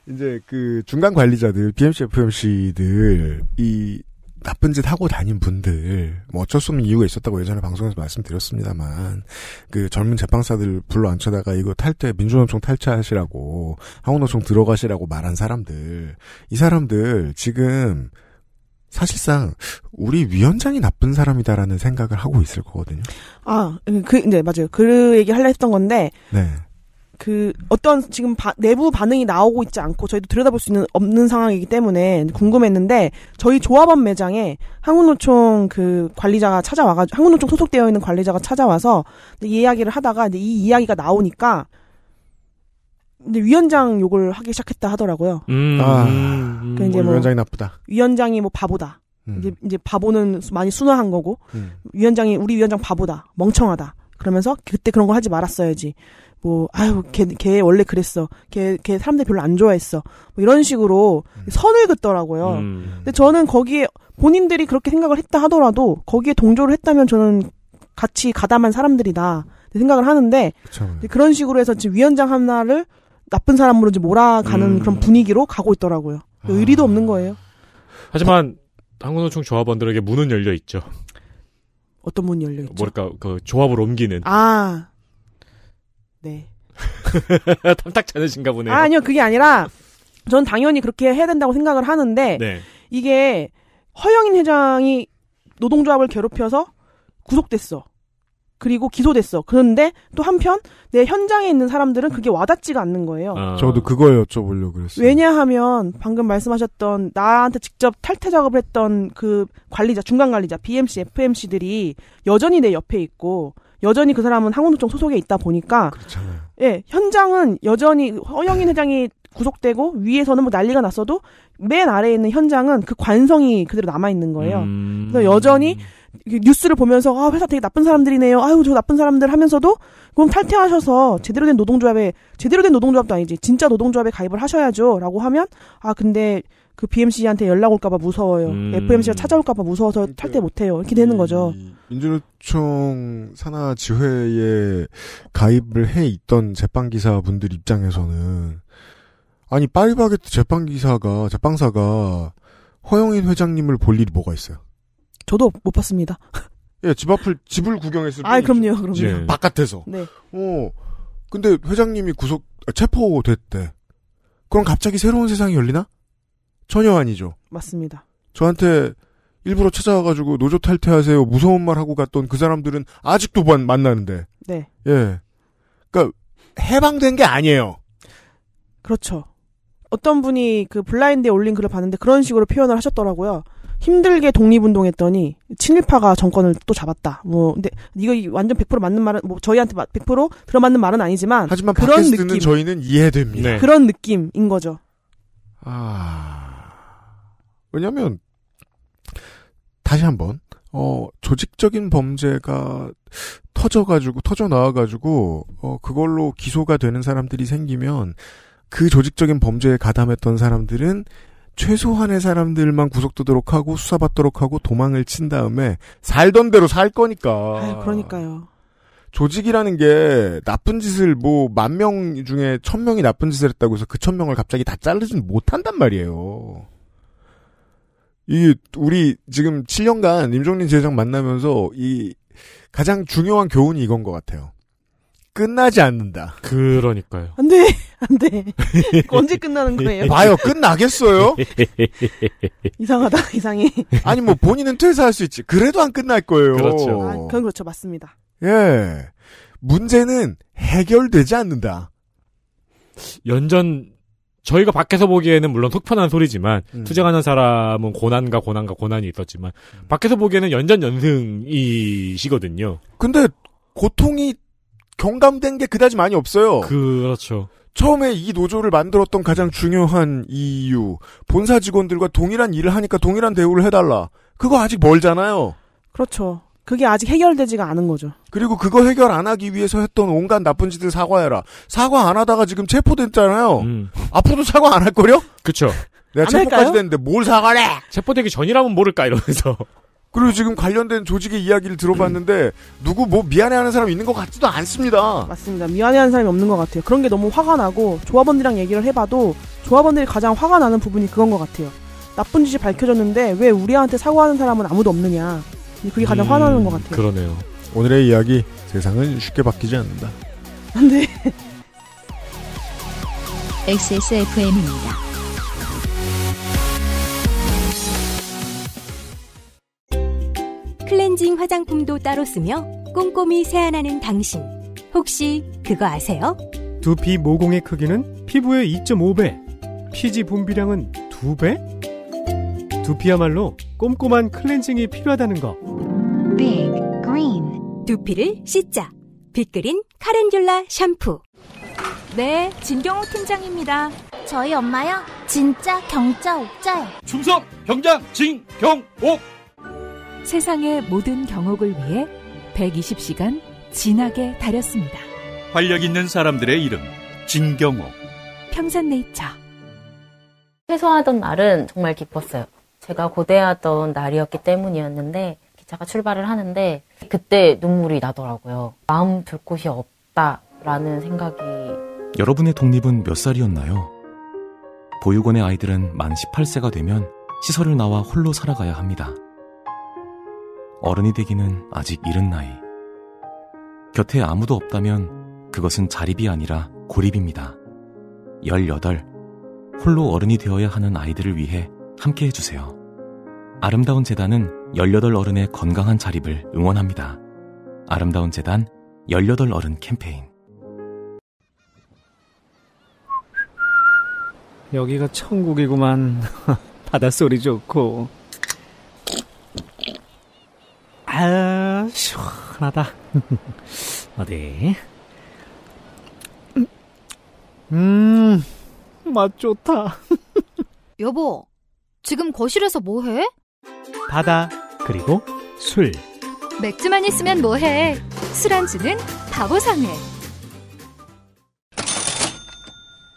이제 그 중간 관리자들, BMC, FMC들, 이 나쁜 짓 하고 다닌 분들, 뭐 어쩔 수 없는 이유가 있었다고 예전에 방송에서 말씀드렸습니다만, 그 젊은 재판사들 불러 앉혀다가 이거 탈퇴, 민주노총 탈퇴하시라고, 항우노총 들어가시라고 말한 사람들, 이 사람들 지금 사실상 우리 위원장이 나쁜 사람이다라는 생각을 하고 있을 거거든요. 아, 그, 네, 맞아요. 그 얘기 할라 했던 건데. 네. 그 어떤 지금 바, 내부 반응이 나오고 있지 않고 저희도 들여다볼 수 있는 없는 상황이기 때문에 궁금했는데 저희 조합원 매장에 한국노총 그 관리자가 찾아와가 지고 한국노총 소속되어 있는 관리자가 찾아와서 이 이야기를 하다가 이 이야기가 나오니까 근데 위원장 욕을 하기 시작했다 하더라고요. 음, 아, 음, 음. 그 이제 뭐, 뭐 위원장이 나쁘다. 위원장이 뭐 바보다. 음. 이제 이제 바보는 많이 순화한 거고 음. 위원장이 우리 위원장 바보다, 멍청하다. 그러면서 그때 그런 거 하지 말았어야지. 뭐 아유 걔, 걔 원래 그랬어. 걔, 걔 사람들 별로 안 좋아했어. 뭐 이런 식으로 음. 선을 긋더라고요. 근데 저는 거기에 본인들이 그렇게 생각을 했다 하더라도 거기에 동조를 했다면 저는 같이 가담한 사람들이다 생각을 하는데 그쵸. 그런 식으로 해서 지금 위원장 하나를 나쁜 사람으로 이제 몰아가는 음. 그런 분위기로 가고 있더라고요. 그 아. 의리도 없는 거예요. 하지만 한국노총 조합원들에게 문은 열려 있죠. 어떤 문이 열려 있죠? 뭘까 그 조합을 옮기는. 아, 네. 탐탁지 않으신가 보네요. 아, 아니요 그게 아니라 전 당연히 그렇게 해야 된다고 생각을 하는데 네. 이게 허영인 회장이 노동조합을 괴롭혀서 구속됐어. 그리고 기소됐어. 그런데 또 한편 내 현장에 있는 사람들은 그게 와닿지가 않는 거예요. 아. 저도 그걸 여쭤보려고 그랬어요. 왜냐하면 방금 말씀하셨던 나한테 직접 탈퇴 작업을 했던 그 관리자, 중간 관리자, BMC, FMC들이 여전히 내 옆에 있고 여전히 그 사람은 항우노총 소속에 있다 보니까 그렇잖아요. 예, 현장은 여전히 허영인 회장이 구속되고 위에서는 뭐 난리가 났어도 맨 아래에 있는 현장은 그 관성이 그대로 남아 있는 거예요. 음... 그래서 여전히 뉴스를 보면서 아 회사 되게 나쁜 사람들이네요. 아유 저 나쁜 사람들 하면서도 그럼 탈퇴하셔서 제대로 된 노동조합에 제대로 된 노동조합도 아니지 진짜 노동조합에 가입을 하셔야죠라고 하면 아 근데 그 BMC한테 연락 올까봐 무서워요. 음. FMC가 찾아올까봐 무서워서 탈퇴 못해요. 이렇게 되는 거죠. 민주노총 산하 지회에 가입을 해 있던 제빵기사 분들 입장에서는 아니 파리바게트 제빵기사가 제빵사가 허영인 회장님을 볼 일이 뭐가 있어요? 저도 못 봤습니다. 예, 집 앞을 집을 구경했을 아, 뿐이죠. 아, 그럼요, 그럼요. 예. 바깥에서. 네. 어, 근데 회장님이 구속 아, 체포됐대. 그럼 갑자기 새로운 세상이 열리나? 전혀 아니죠. 맞습니다. 저한테 일부러 찾아와가지고 노조 탈퇴하세요 무서운 말 하고 갔던 그 사람들은 아직도 만나는데. 네. 예. 그러니까 해방된 게 아니에요. 그렇죠. 어떤 분이 그 블라인드에 올린 글을 봤는데 그런 식으로 표현을 하셨더라고요. 힘들게 독립운동했더니 친일파가 정권을 또 잡았다. 뭐 근데 이거 완전 100% 맞는 말은 뭐 저희한테 100% 들어맞는 말은 아니지만 하지만 그런 느낌 저희는 이해됩니다. 네. 그런 느낌인 거죠. 아 왜냐하면 다시 한번 어 조직적인 범죄가 터져가지고 터져 나와가지고 어 그걸로 기소가 되는 사람들이 생기면 그 조직적인 범죄에 가담했던 사람들은 최소한의 사람들만 구속되도록 하고 수사받도록 하고 도망을 친 다음에 살던 대로 살 거니까. 아유, 그러니까요. 조직이라는 게 나쁜 짓을 뭐 만 명 중에 천 명이 나쁜 짓을 했다고 해서 그 천 명을 갑자기 다 자르진 못한단 말이에요. 이 우리 지금 7년간 임종린 지회장 만나면서 이 가장 중요한 교훈이 이건 것 같아요. 끝나지 않는다. 그러니까요. 안 돼, 안 돼. 언제 끝나는 거예요? 봐요, 끝나겠어요? 이상하다, 이상해. 아니, 뭐, 본인은 퇴사할 수 있지. 그래도 안 끝날 거예요. 그렇죠. 아, 그건 그렇죠. 맞습니다. 예. 문제는 해결되지 않는다. 연전, 저희가 밖에서 보기에는 물론 속편한 소리지만, 음. 투쟁하는 사람은 고난과 고난과 고난이 있었지만, 밖에서 보기에는 연전 연승이시거든요. 근데, 고통이 경감된 게 그다지 많이 없어요. 그렇죠. 처음에 이 노조를 만들었던 가장 중요한 이유, 본사 직원들과 동일한 일을 하니까 동일한 대우를 해달라. 그거 아직 멀잖아요. 그렇죠. 그게 아직 해결되지가 않은 거죠. 그리고 그거 해결 안 하기 위해서 했던 온갖 나쁜 짓들 사과해라. 사과 안 하다가 지금 체포됐잖아요. 음. 앞으로도 사과 안 할 거려? 그렇죠. 내가 체포까지 할까요? 됐는데 뭘 사과래? 체포되기 전이라면 모를까 이러면서. 그리고 지금 관련된 조직의 이야기를 들어봤는데 누구 뭐 미안해하는 사람 있는 것 같지도 않습니다. 맞습니다. 미안해하는 사람이 없는 것 같아요. 그런 게 너무 화가 나고 조합원들이랑 얘기를 해봐도 조합원들이 가장 화가 나는 부분이 그건 것 같아요. 나쁜 짓이 밝혀졌는데 왜 우리한테 사과하는 사람은 아무도 없느냐. 그게 가장 음, 화나는 것 같아요. 그러네요. 오늘의 이야기 세상은 쉽게 바뀌지 않는다. 네. XSFM입니다. 클렌징 화장품도 따로 쓰며 꼼꼼히 세안하는 당신. 혹시 그거 아세요? 두피 모공의 크기는 피부의 2.5배, 피지 분비량은 2배? 두피야말로 꼼꼼한 클렌징이 필요하다는 거. Big Green. 두피를 씻자. 빅그린 카렌듈라 샴푸. 네, 진경호 팀장입니다. 저희 엄마요? 진짜 경자 옥자요. 충성 경자 진경옥. 세상의 모든 경옥을 위해 120시간 진하게 다렸습니다. 활력 있는 사람들의 이름 진경옥 평산네이처 최소하던 날은 정말 기뻤어요. 제가 고대하던 날이었기 때문이었는데 기차가 출발을 하는데 그때 눈물이 나더라고요. 마음 둘 곳이 없다라는 생각이 여러분의 독립은 몇 살이었나요? 보육원의 아이들은 만 18세가 되면 시설을 나와 홀로 살아가야 합니다. 어른이 되기는 아직 이른 나이. 곁에 아무도 없다면 그것은 자립이 아니라 고립입니다. 18. 홀로 어른이 되어야 하는 아이들을 위해 함께 해주세요. 아름다운 재단은 18 어른의 건강한 자립을 응원합니다. 아름다운 재단 18 어른 캠페인. 여기가 천국이구만. 바닷소리 좋고. 아 시원하다. 어디? 음, 맛 좋다. 여보, 지금 거실에서 뭐 해? 바다, 그리고 술. 맥주만 있으면 뭐 해? 술안주는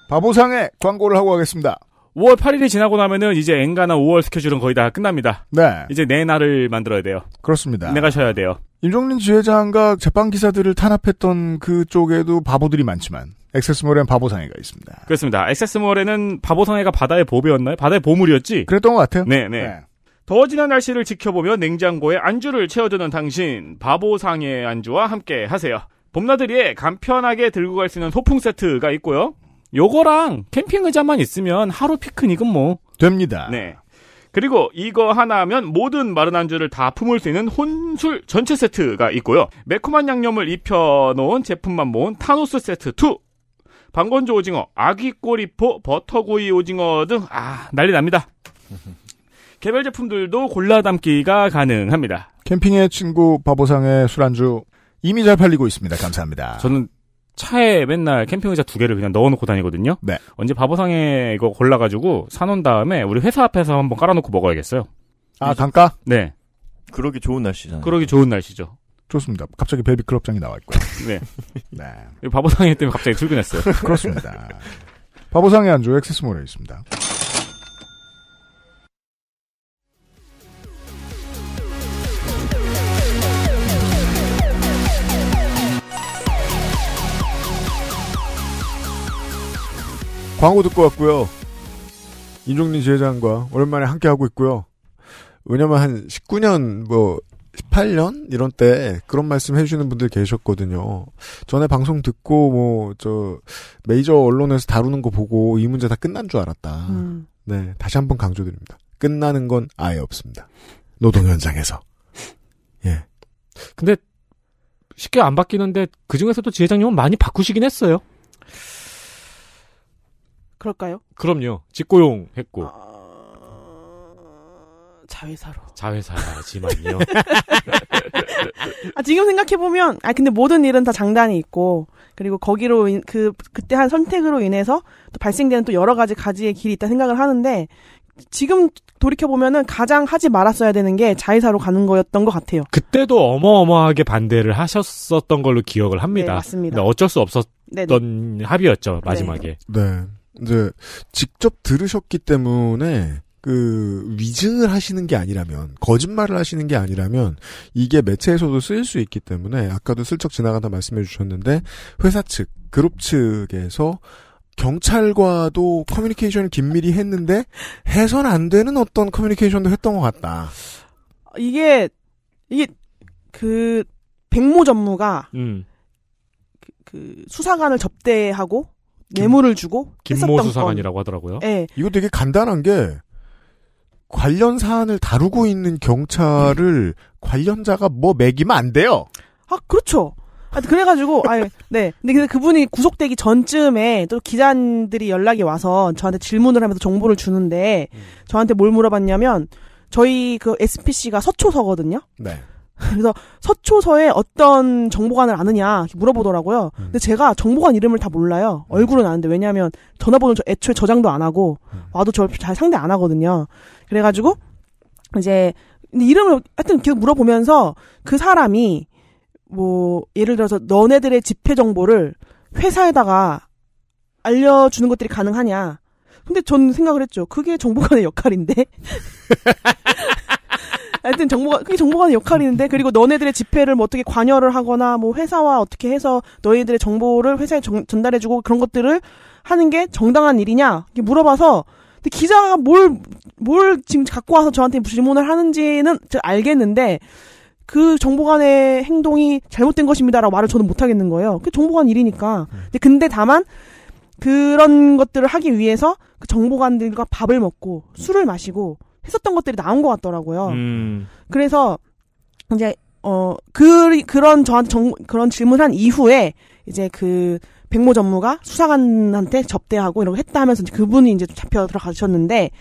바보상해바보상해 광고를 하고 가겠습니다. 5월 8일이 지나고 나면은 이제 엔간한 5월 스케줄은 거의 다 끝납니다. 네. 이제 내 날을 만들어야 돼요. 그렇습니다. 내가 쉬어야 돼요. 임종민 지회장과 제빵 기사들을 탄압했던 그쪽에도 바보들이 많지만 액세스몰엔 바보상해가 있습니다. 그렇습니다. 액세스몰에는 바보상해가 바다의 보배였나요? 바다의 보물이었지? 그랬던 것 같아요. 네, 네. 네. 더워지는 날씨를 지켜보며 냉장고에 안주를 채워주는 당신 바보상해 안주와 함께 하세요. 봄나들이에 간편하게 들고 갈 수 있는 소풍 세트가 있고요. 요거랑 캠핑 의자만 있으면 하루 피크닉은 뭐 됩니다. 네. 그리고 이거 하나면 모든 마른 안주를 다 품을 수 있는 혼술 전체 세트가 있고요. 매콤한 양념을 입혀놓은 제품만 모은 타노스 세트 2. 방건조 오징어, 아기 꼬리포, 버터구이 오징어 등, 아, 난리 납니다. 개별 제품들도 골라 담기가 가능합니다. 캠핑의 친구 바보상의 술안주 이미 잘 팔리고 있습니다. 감사합니다. 저는 차에 맨날 캠핑 의자 두 개를 그냥 넣어놓고 다니거든요. 네. 언제 바보상에 이거 골라가지고 사놓은 다음에 우리 회사 앞에서 한번 깔아놓고 먹어야겠어요. 아 단가? 네. 그러기 좋은 날씨잖아요. 그러기 좋은 날씨죠. 좋습니다. 갑자기 베이비 클럽장이 나와 있고요. 네. 네. 바보상회 때문에 갑자기 출근했어요. 그렇습니다. 바보상회 안주 엑세스몰에 있습니다. 광고 듣고 왔고요. 인종민 지회장과 오랜만에 함께 하고 있고요. 왜냐면 한 19년 뭐 18년 이런 때 그런 말씀 해주시는 분들 계셨거든요. 전에 방송 듣고 뭐 저 메이저 언론에서 다루는 거 보고 이 문제 다 끝난 줄 알았다. 음. 네 다시 한 번 강조드립니다. 끝나는 건 아예 없습니다. 노동 현장에서 예. 근데 쉽게 안 바뀌는데 그 중에서도 지회장님은 많이 바꾸시긴 했어요. 그럴까요? 그럼요. 직고용 했고. 어... 자회사로. 자회사지만요. 아, 지금 생각해보면, 아, 근데 모든 일은 다 장단이 있고, 그리고 거기로, 인, 그, 그때 한 선택으로 인해서 또 발생되는 또 여러 가지 가지의 길이 있다 생각을 하는데, 지금 돌이켜보면은 가장 하지 말았어야 되는 게 자회사로 가는 거였던 것 같아요. 그때도 어마어마하게 반대를 하셨었던 걸로 기억을 합니다. 네, 맞습니다. 어쩔 수 없었던 네네. 합의였죠, 마지막에. 네. 네. 이제 직접 들으셨기 때문에 그 위증을 하시는 게 아니라면 거짓말을 하시는 게 아니라면 이게 매체에서도 쓰일 수 있기 때문에 아까도 슬쩍 지나간다 말씀해 주셨는데 회사 측 그룹 측에서 경찰과도 커뮤니케이션을 긴밀히 했는데 해선 안 되는 어떤 커뮤니케이션도 했던 것 같다. 이게 이게 그 백모 전무가 음. 그, 그 수사관을 접대하고 뇌물을 주고 김모 수사관이라고 하더라고요. 네. 이거 되게 간단한 게 관련 사안을 다루고 있는 경찰을 관련자가 뭐 매기면 안 돼요. 아 그렇죠. 아, 그래가지고, 아, 예. 네. 근데, 그분이 구속되기 전쯤에 또 기자들이 연락이 와서 저한테 질문을 하면서 정보를 주는데, 음. 저한테 뭘 물어봤냐면, 저희 그 SPC가 서초서거든요? 네. 그래서 서초서에 어떤 정보관을 아느냐 물어보더라고요. 음. 근데 제가 정보관 이름을 다 몰라요. 음. 얼굴은 아는데 왜냐하면 전화번호 저 애초에 저장도 안 하고 음. 와도 저 잘 상대 안 하거든요. 그래가지고 이제 이름을 하여튼 계속 물어보면서 그 사람이 뭐 예를 들어서 너네들의 집회 정보를 회사에다가 알려주는 것들이 가능하냐. 근데 전 생각을 했죠. 그게 정보관의 역할인데. 하여튼 정보가 그게 정보관의 역할인데 그리고 너네들의 집회를 뭐 어떻게 관여를 하거나 뭐 회사와 어떻게 해서 너희들의 정보를 회사에 정, 전달해주고 그런 것들을 하는 게 정당한 일이냐 이렇게 물어봐서 근데 기자가 뭘 뭘 지금 갖고 와서 저한테 질문을 하는지는 제가 알겠는데 그 정보관의 행동이 잘못된 것입니다라고 말을 저는 못 하겠는 거예요. 그 정보관 일이니까. 근데, 근데 다만 그런 것들을 하기 위해서 그 정보관들과 밥을 먹고 술을 마시고 했었던 것들이 나온 것 같더라고요. 음. 그래서 이제 어 그 그런 저한테 정, 그런 질문한 이후에 이제 그 백모 전무가 수사관한테 접대하고 이런 거 했다 하면서 이제 그분이 이제 잡혀 들어가셨는데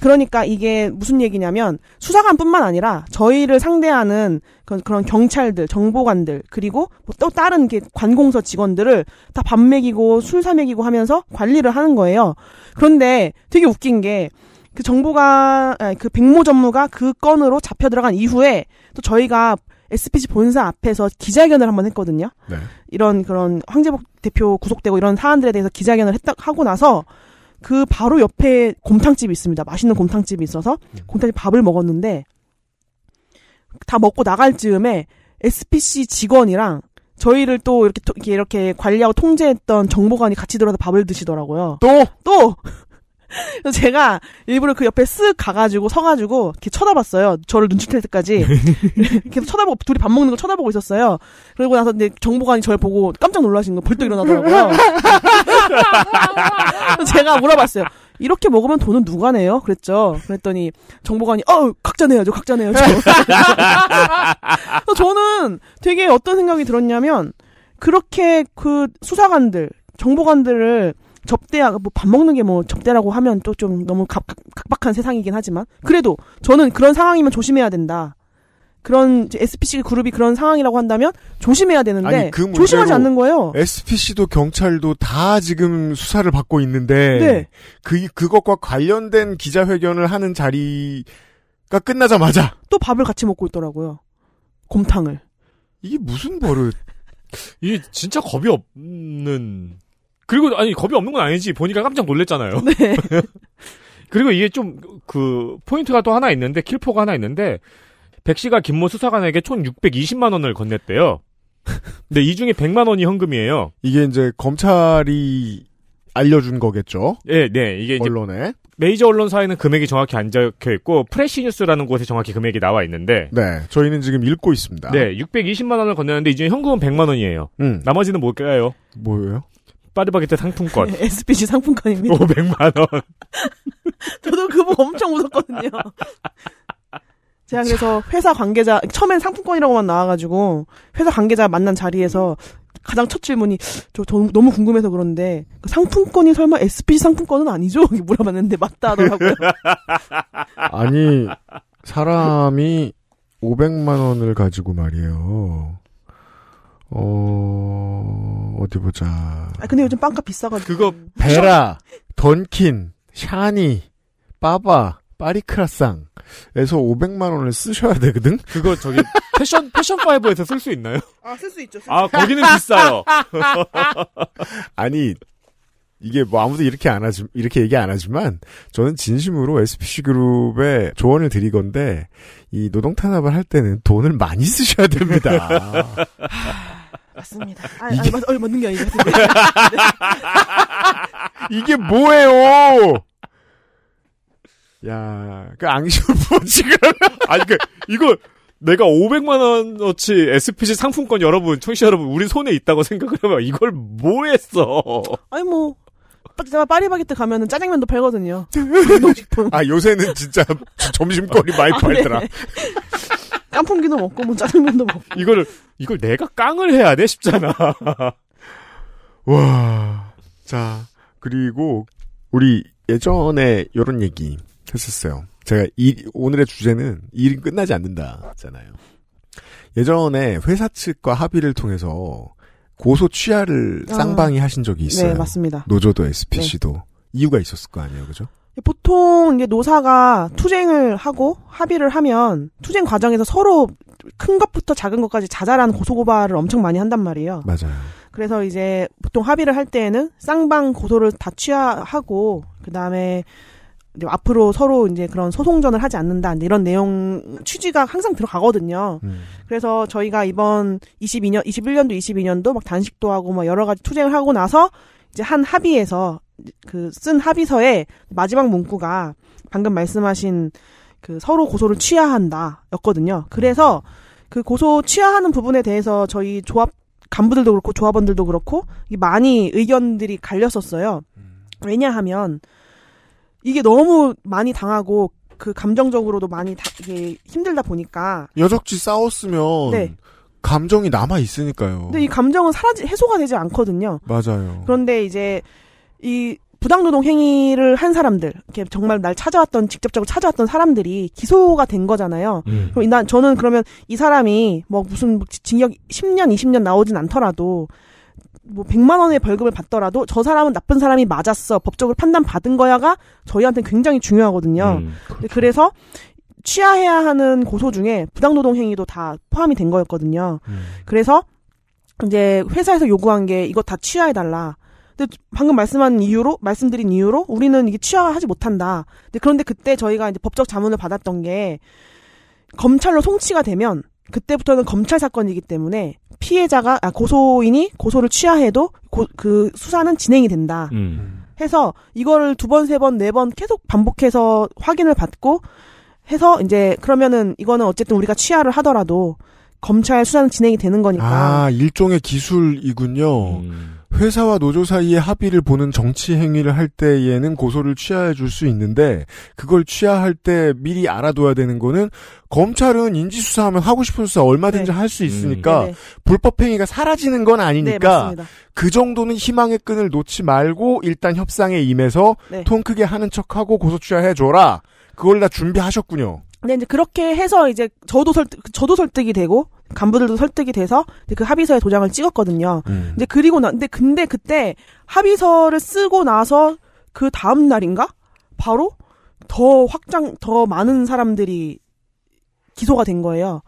그러니까 이게 무슨 얘기냐면 수사관뿐만 아니라 저희를 상대하는 그런, 그런 경찰들, 정보관들 그리고 뭐 또 다른 게 관공서 직원들을 다 밥 먹이고 술사 먹이고 하면서 관리를 하는 거예요. 그런데 되게 웃긴 게그 정보가 아니, 그 백모 전무가 그 건으로 잡혀 들어간 이후에 또 저희가 SPG 본사 앞에서 기자회견을 한번 했거든요. 네. 이런 그런 황제복 대표 구속되고 이런 사안들에 대해서 기자회견을 했다 하고 나서 그 바로 옆에 곰탕집이 있습니다. 맛있는 곰탕집이 있어서 음. 곰탕집 밥을 먹었는데 다 먹고 나갈 즈음에 SPC 직원이랑 저희를 또 이렇게 이렇게 관리하고 통제했던 정보관이 같이 들어서 와 밥을 드시더라고요. 또 또. 제가 일부러 그 옆에 쓱 가가지고 서가지고 이렇게 쳐다봤어요. 저를 눈치챌 때까지 계속 쳐다보고 둘이 밥 먹는 걸 쳐다보고 있었어요. 그러고 나서 이제 정보관이 저를 보고 깜짝 놀라신 거 벌떡 일어나더라고요. 제가 물어봤어요. 이렇게 먹으면 돈은 누가 내요? 그랬죠. 그랬더니 정보관이 어 각자 내야죠, 각자 내야죠. 저는 되게 어떤 생각이 들었냐면 그렇게 그 수사관들, 정보관들을 접대야 뭐밥 먹는 게뭐 접대라고 하면 또 좀 너무 각, 박한 세상이긴 하지만 그래도 저는 그런 상황이면 조심해야 된다. 그런 SPC 그룹이 그런 상황이라고 한다면 조심해야 되는데 그 조심하지 않는 거예요. SPC도 경찰도 다 지금 수사를 받고 있는데 네. 그 그것과 관련된 기자회견을 하는 자리가 끝나자마자 또 밥을 같이 먹고 있더라고요. 곰탕을. 이게 무슨 버릇? 이게 진짜 겁이 없는 그리고 아니 겁이 없는 건 아니지 보니까 깜짝 놀랬잖아요 네. 그리고 이게 좀 그 포인트가 또 하나 있는데 킬포가 하나 있는데 백 씨가 김모 수사관에게 총 620만 원을 건넸대요. 근데 이 중에 100만 원이 현금이에요. 이게 이제 검찰이 알려준 거겠죠. 네, 네, 이게 언론에 메이저 언론사에는 금액이 정확히 안 적혀 있고 프레시 뉴스라는 곳에 정확히 금액이 나와 있는데 네 저희는 지금 읽고 있습니다. 네 620만 원을 건넸는데 이 중에 현금은 100만 원이에요. 음. 나머지는 뭘까요? 뭐예요? 빠리바게뜨 상품권. SPG 상품권입니다. 500만 원. 저도 그거 엄청 웃었거든요. 제가 그래서 회사 관계자 처음엔 상품권이라고만 나와가지고 회사 관계자 만난 자리에서 가장 첫 질문이 저 너무 궁금해서 그런데 그 상품권이 설마 SPG 상품권은 아니죠? 물어봤는데 맞다 하더라고요. 아니 사람이 500만 원을 가지고 말이에요. 어, 어디 보자. 아, 근데 요즘 빵값 비싸가지고. 그거, 베라, 던킨, 샤니, 빠바, 파리크라상에서 500만 원을 쓰셔야 되거든. 그거 저기 패션 패션 파에서쓸 수 있나요? 아, 쓸 수 있죠. 쓸수 아, 거기는 비싸요. 아니 이게 뭐 아무도 이렇게 안 하지 이렇게 얘기 안 하지만 저는 진심으로 SPC 그룹에 조언을 드리건데 이 노동 탄압을 할 때는 돈을 많이 쓰셔야 됩니다. 맞습니다. 아, 이게... 아, 아니, 맞, 어, 맞는 게 아니죠. 이게 뭐예요? 야, 그 앙쇼부 지금 아니 그 이거 내가 500만 원어치 SPG 상품권 여러분, 청취자 여러분, 우리 손에 있다고 생각을 하면 이걸 뭐 했어? 아니 뭐 제가 파리바게뜨 가면은 짜장면도 팔거든요. 아 요새는 진짜 점심거리 많이 아, 팔더라. 네. 깐풍기도 먹고 뭐 짜장면도 먹고. 이거를 이걸 내가 깡을 해야 돼 싶잖아. 와. 자 그리고 우리 예전에 이런 얘기 했었어요. 제가 이, 오늘의 주제는 일이 끝나지 않는다잖아요. 예전에 회사 측과 합의를 통해서 고소 취하를 아, 쌍방이 아, 하신 적이 네, 있어요. 네, 맞습니다. 노조도 SPC도 네. 이유가 있었을 거 아니에요, 그죠? 보통 이제 노사가 투쟁을 하고 합의를 하면 투쟁 과정에서 서로 큰 것부터 작은 것까지 자잘한 고소고발을 엄청 많이 한단 말이에요. 맞아요. 그래서 이제 보통 합의를 할 때에는 쌍방 고소를 다 취하하고 그 다음에 앞으로 서로 이제 그런 소송전을 하지 않는다 이런 내용 취지가 항상 들어가거든요. 음. 그래서 저희가 이번 22년, 21년도 22년도 막 단식도 하고 뭐 여러 가지 투쟁을 하고 나서 이제 한 합의에서 그쓴 합의서에 마지막 문구가 방금 말씀하신 그 서로 고소를 취하한다 였거든요. 그래서 그 고소 취하하는 부분에 대해서 저희 조합 간부들도 그렇고 조합원들도 그렇고 많이 의견들이 갈렸었어요. 음. 왜냐하면 이게 너무 많이 당하고 그 감정적으로도 많이 다, 이게 힘들다 보니까 여적지 싸웠으면 네. 감정이 남아 있으니까요. 근데 이 감정은 사라지 해소가 되지 않거든요. 맞아요. 그런데 이제 이 부당노동 행위를 한 사람들, 이렇게 정말 날 찾아왔던 직접적으로 찾아왔던 사람들이 기소가 된 거잖아요. 음. 그럼 난 저는 그러면 이 사람이 뭐 무슨 뭐 징역 10년, 20년 나오진 않더라도 뭐 100만 원의 벌금을 받더라도 저 사람은 나쁜 사람이 맞았어. 법적으로 판단 받은 거야가 저희한테 굉장히 중요하거든요. 음, 그렇죠. 그래서 취하해야 하는 고소 중에 부당노동 행위도 다 포함이 된 거였거든요. 음. 그래서 이제 회사에서 요구한 게 이거 다 취하해달라. 근데 방금 말씀한 이유로 말씀드린 이유로 우리는 이게 취하하지 못한다. 그런데 그때 저희가 이제 법적 자문을 받았던 게 검찰로 송치가 되면 그때부터는 검찰 사건이기 때문에 피해자가 아 고소인이 고소를 취하해도 고, 그 수사는 진행이 된다. 음. 해서 이거를 두 번, 세 번, 네 번 계속 반복해서 확인을 받고 해서 이제 그러면은 이거는 어쨌든 우리가 취하를 하더라도 검찰 수사는 진행이 되는 거니까. 아, 일종의 기술이군요. 음. 회사와 노조 사이의 합의를 보는 정치 행위를 할 때에는 고소를 취하해 줄 수 있는데 그걸 취하할 때 미리 알아둬야 되는 거는 검찰은 인지수사하면 하고 싶은 수사 얼마든지 네. 할수 음. 있으니까 음. 불법 행위가 사라지는 건 아니니까 네, 그 정도는 희망의 끈을 놓지 말고 일단 협상에 임해서 네. 통 크게 하는 척하고 고소 취하해 줘라. 그걸 다 준비하셨군요. 근데 네, 이제 그렇게 해서 이제 저도 설득, 저도 설득이 되고 간부들도 설득이 돼서 그 합의서에 도장을 찍었거든요. 음. 이제 그리고 나 근데 근데 그때 합의서를 쓰고 나서 그 다음 날인가 바로 더 확장 더 많은 사람들이 기소가 된 거예요.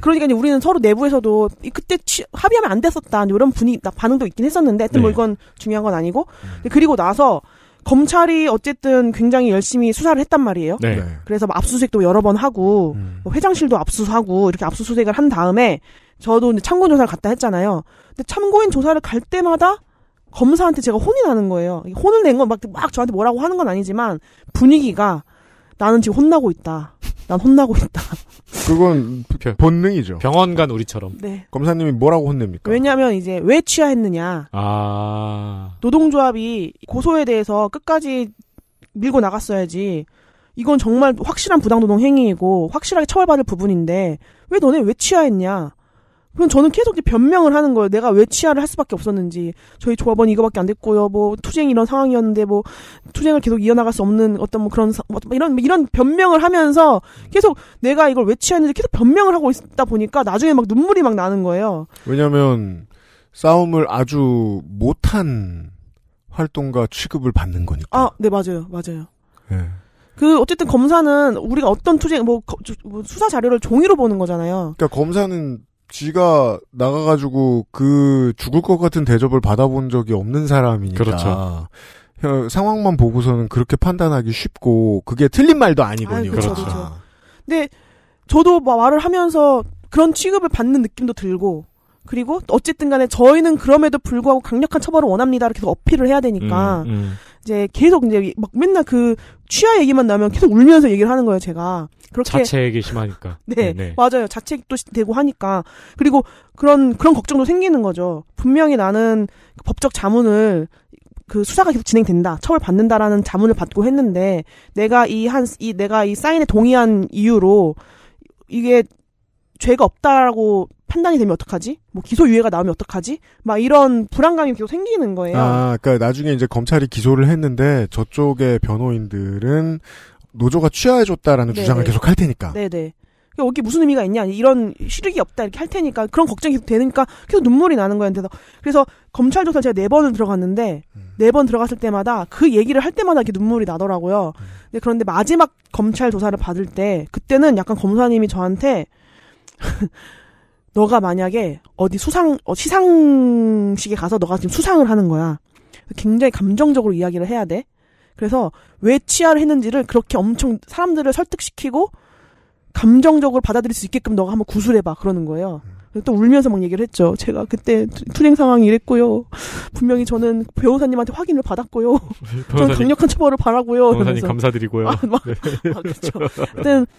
그러니까 이제 우리는 서로 내부에서도 그때 취, 합의하면 안 됐었다 이런 분위 반응도 있긴 했었는데 하여튼 뭐 네. 뭐 이건 중요한 건 아니고 음. 그리고 나서 검찰이 어쨌든 굉장히 열심히 수사를 했단 말이에요. 네. 네. 그래서 뭐 압수수색도 여러 번 하고 음. 뭐 회장실도 압수수하고 이렇게 압수수색을 한 다음에 저도 이제 참고인 조사를 갔다 했잖아요. 근데 참고인 조사를 갈 때마다 검사한테 제가 혼이 나는 거예요. 혼을 낸 건막막 저한테 뭐라고 하는 건 아니지만 분위기가 나는 지금 혼나고 있다. 난 혼나고 있다. 그건 본능이죠. 병원 간 우리처럼. 네. 검사님이 뭐라고 혼냅니까? 왜냐하면 이제 왜 취하했느냐. 아. 노동조합이 고소에 대해서 끝까지 밀고 나갔어야지. 이건 정말 확실한 부당노동 행위이고 확실하게 처벌받을 부분인데 왜 너네 왜 취하했냐? 그럼 저는 계속 이제 변명을 하는 거예요. 내가 왜 취하를 할 수밖에 없었는지. 저희 조합원이 이거밖에 안 됐고요. 뭐 투쟁 이런 상황이었는데 뭐 투쟁을 계속 이어나갈 수 없는 어떤 뭐 그런 뭐 이런 이런 변명을 하면서 계속 내가 이걸 왜 취했는지 계속 변명을 하고 있다 보니까 나중에 막 눈물이 막 나는 거예요. 왜냐하면 싸움을 아주 못한 활동가 취급을 받는 거니까. 아, 네 맞아요, 맞아요. 네. 그 어쨌든 검사는 우리가 어떤 투쟁 뭐, 뭐, 수사 자료를 종이로 보는 거잖아요. 그러니까 검사는 쥐가 나가가지고 그 죽을 것 같은 대접을 받아본 적이 없는 사람이니까. 그렇죠. 상황만 보고서는 그렇게 판단하기 쉽고 그게 틀린 말도 아니거든요. 아, 그렇죠, 그렇죠. 근데 저도 말을 하면서 그런 취급을 받는 느낌도 들고 그리고 어쨌든 간에 저희는 그럼에도 불구하고 강력한 처벌을 원합니다 이렇게 어필을 해야 되니까 음, 음. 이제 계속 이제 막 맨날 그 취하 얘기만 나면 계속 울면서 얘기를 하는 거예요, 제가. 그렇게 자책이 심하니까. 네, 네, 네, 맞아요. 자책도 되고 하니까. 그리고 그런 그런 걱정도 생기는 거죠. 분명히 나는 그 법적 자문을 그 수사가 계속 진행된다, 처벌 받는다라는 자문을 받고 했는데 내가 이 한이 이 내가 이 사인에 동의한 이유로 이게 죄가 없다라고 판단이 되면 어떡하지? 뭐 기소유예가 나오면 어떡하지? 막 이런 불안감이 계속 생기는 거예요. 아, 그니까 나중에 이제 검찰이 기소를 했는데 저쪽의 변호인들은 노조가 취하해줬다라는 네, 주장을 네. 계속 할 테니까. 네네. 네. 그러니까 여기 무슨 의미가 있냐? 이런 실익이 없다 이렇게 할 테니까 그런 걱정이 계속 되니까 계속 눈물이 나는 거예요. 그래서 검찰 조사 제가 네 번을 들어갔는데 음. 네번 들어갔을 때마다 그 얘기를 할 때마다 이렇게 눈물이 나더라고요. 음. 근데 그런데 마지막 검찰 조사를 받을 때 그때는 약간 검사님이 저한테 너가 만약에 어디 수상 어, 시상식에 가서 너가 지금 수상을 하는 거야. 굉장히 감정적으로 이야기를 해야 돼. 그래서 왜 치아를 했는지를 그렇게 엄청 사람들을 설득시키고 감정적으로 받아들일 수 있게끔 너가 한번 구술해봐 그러는 거예요. 음. 또 울면서 막 얘기를 했죠. 제가 그때 투쟁 상황이 이랬고요. 분명히 저는 배우사님한테 확인을 받았고요. 저는 강력한 처벌을 바라고요. 변사님 감사드리고요. 아, 막, 네. 아, 그렇죠.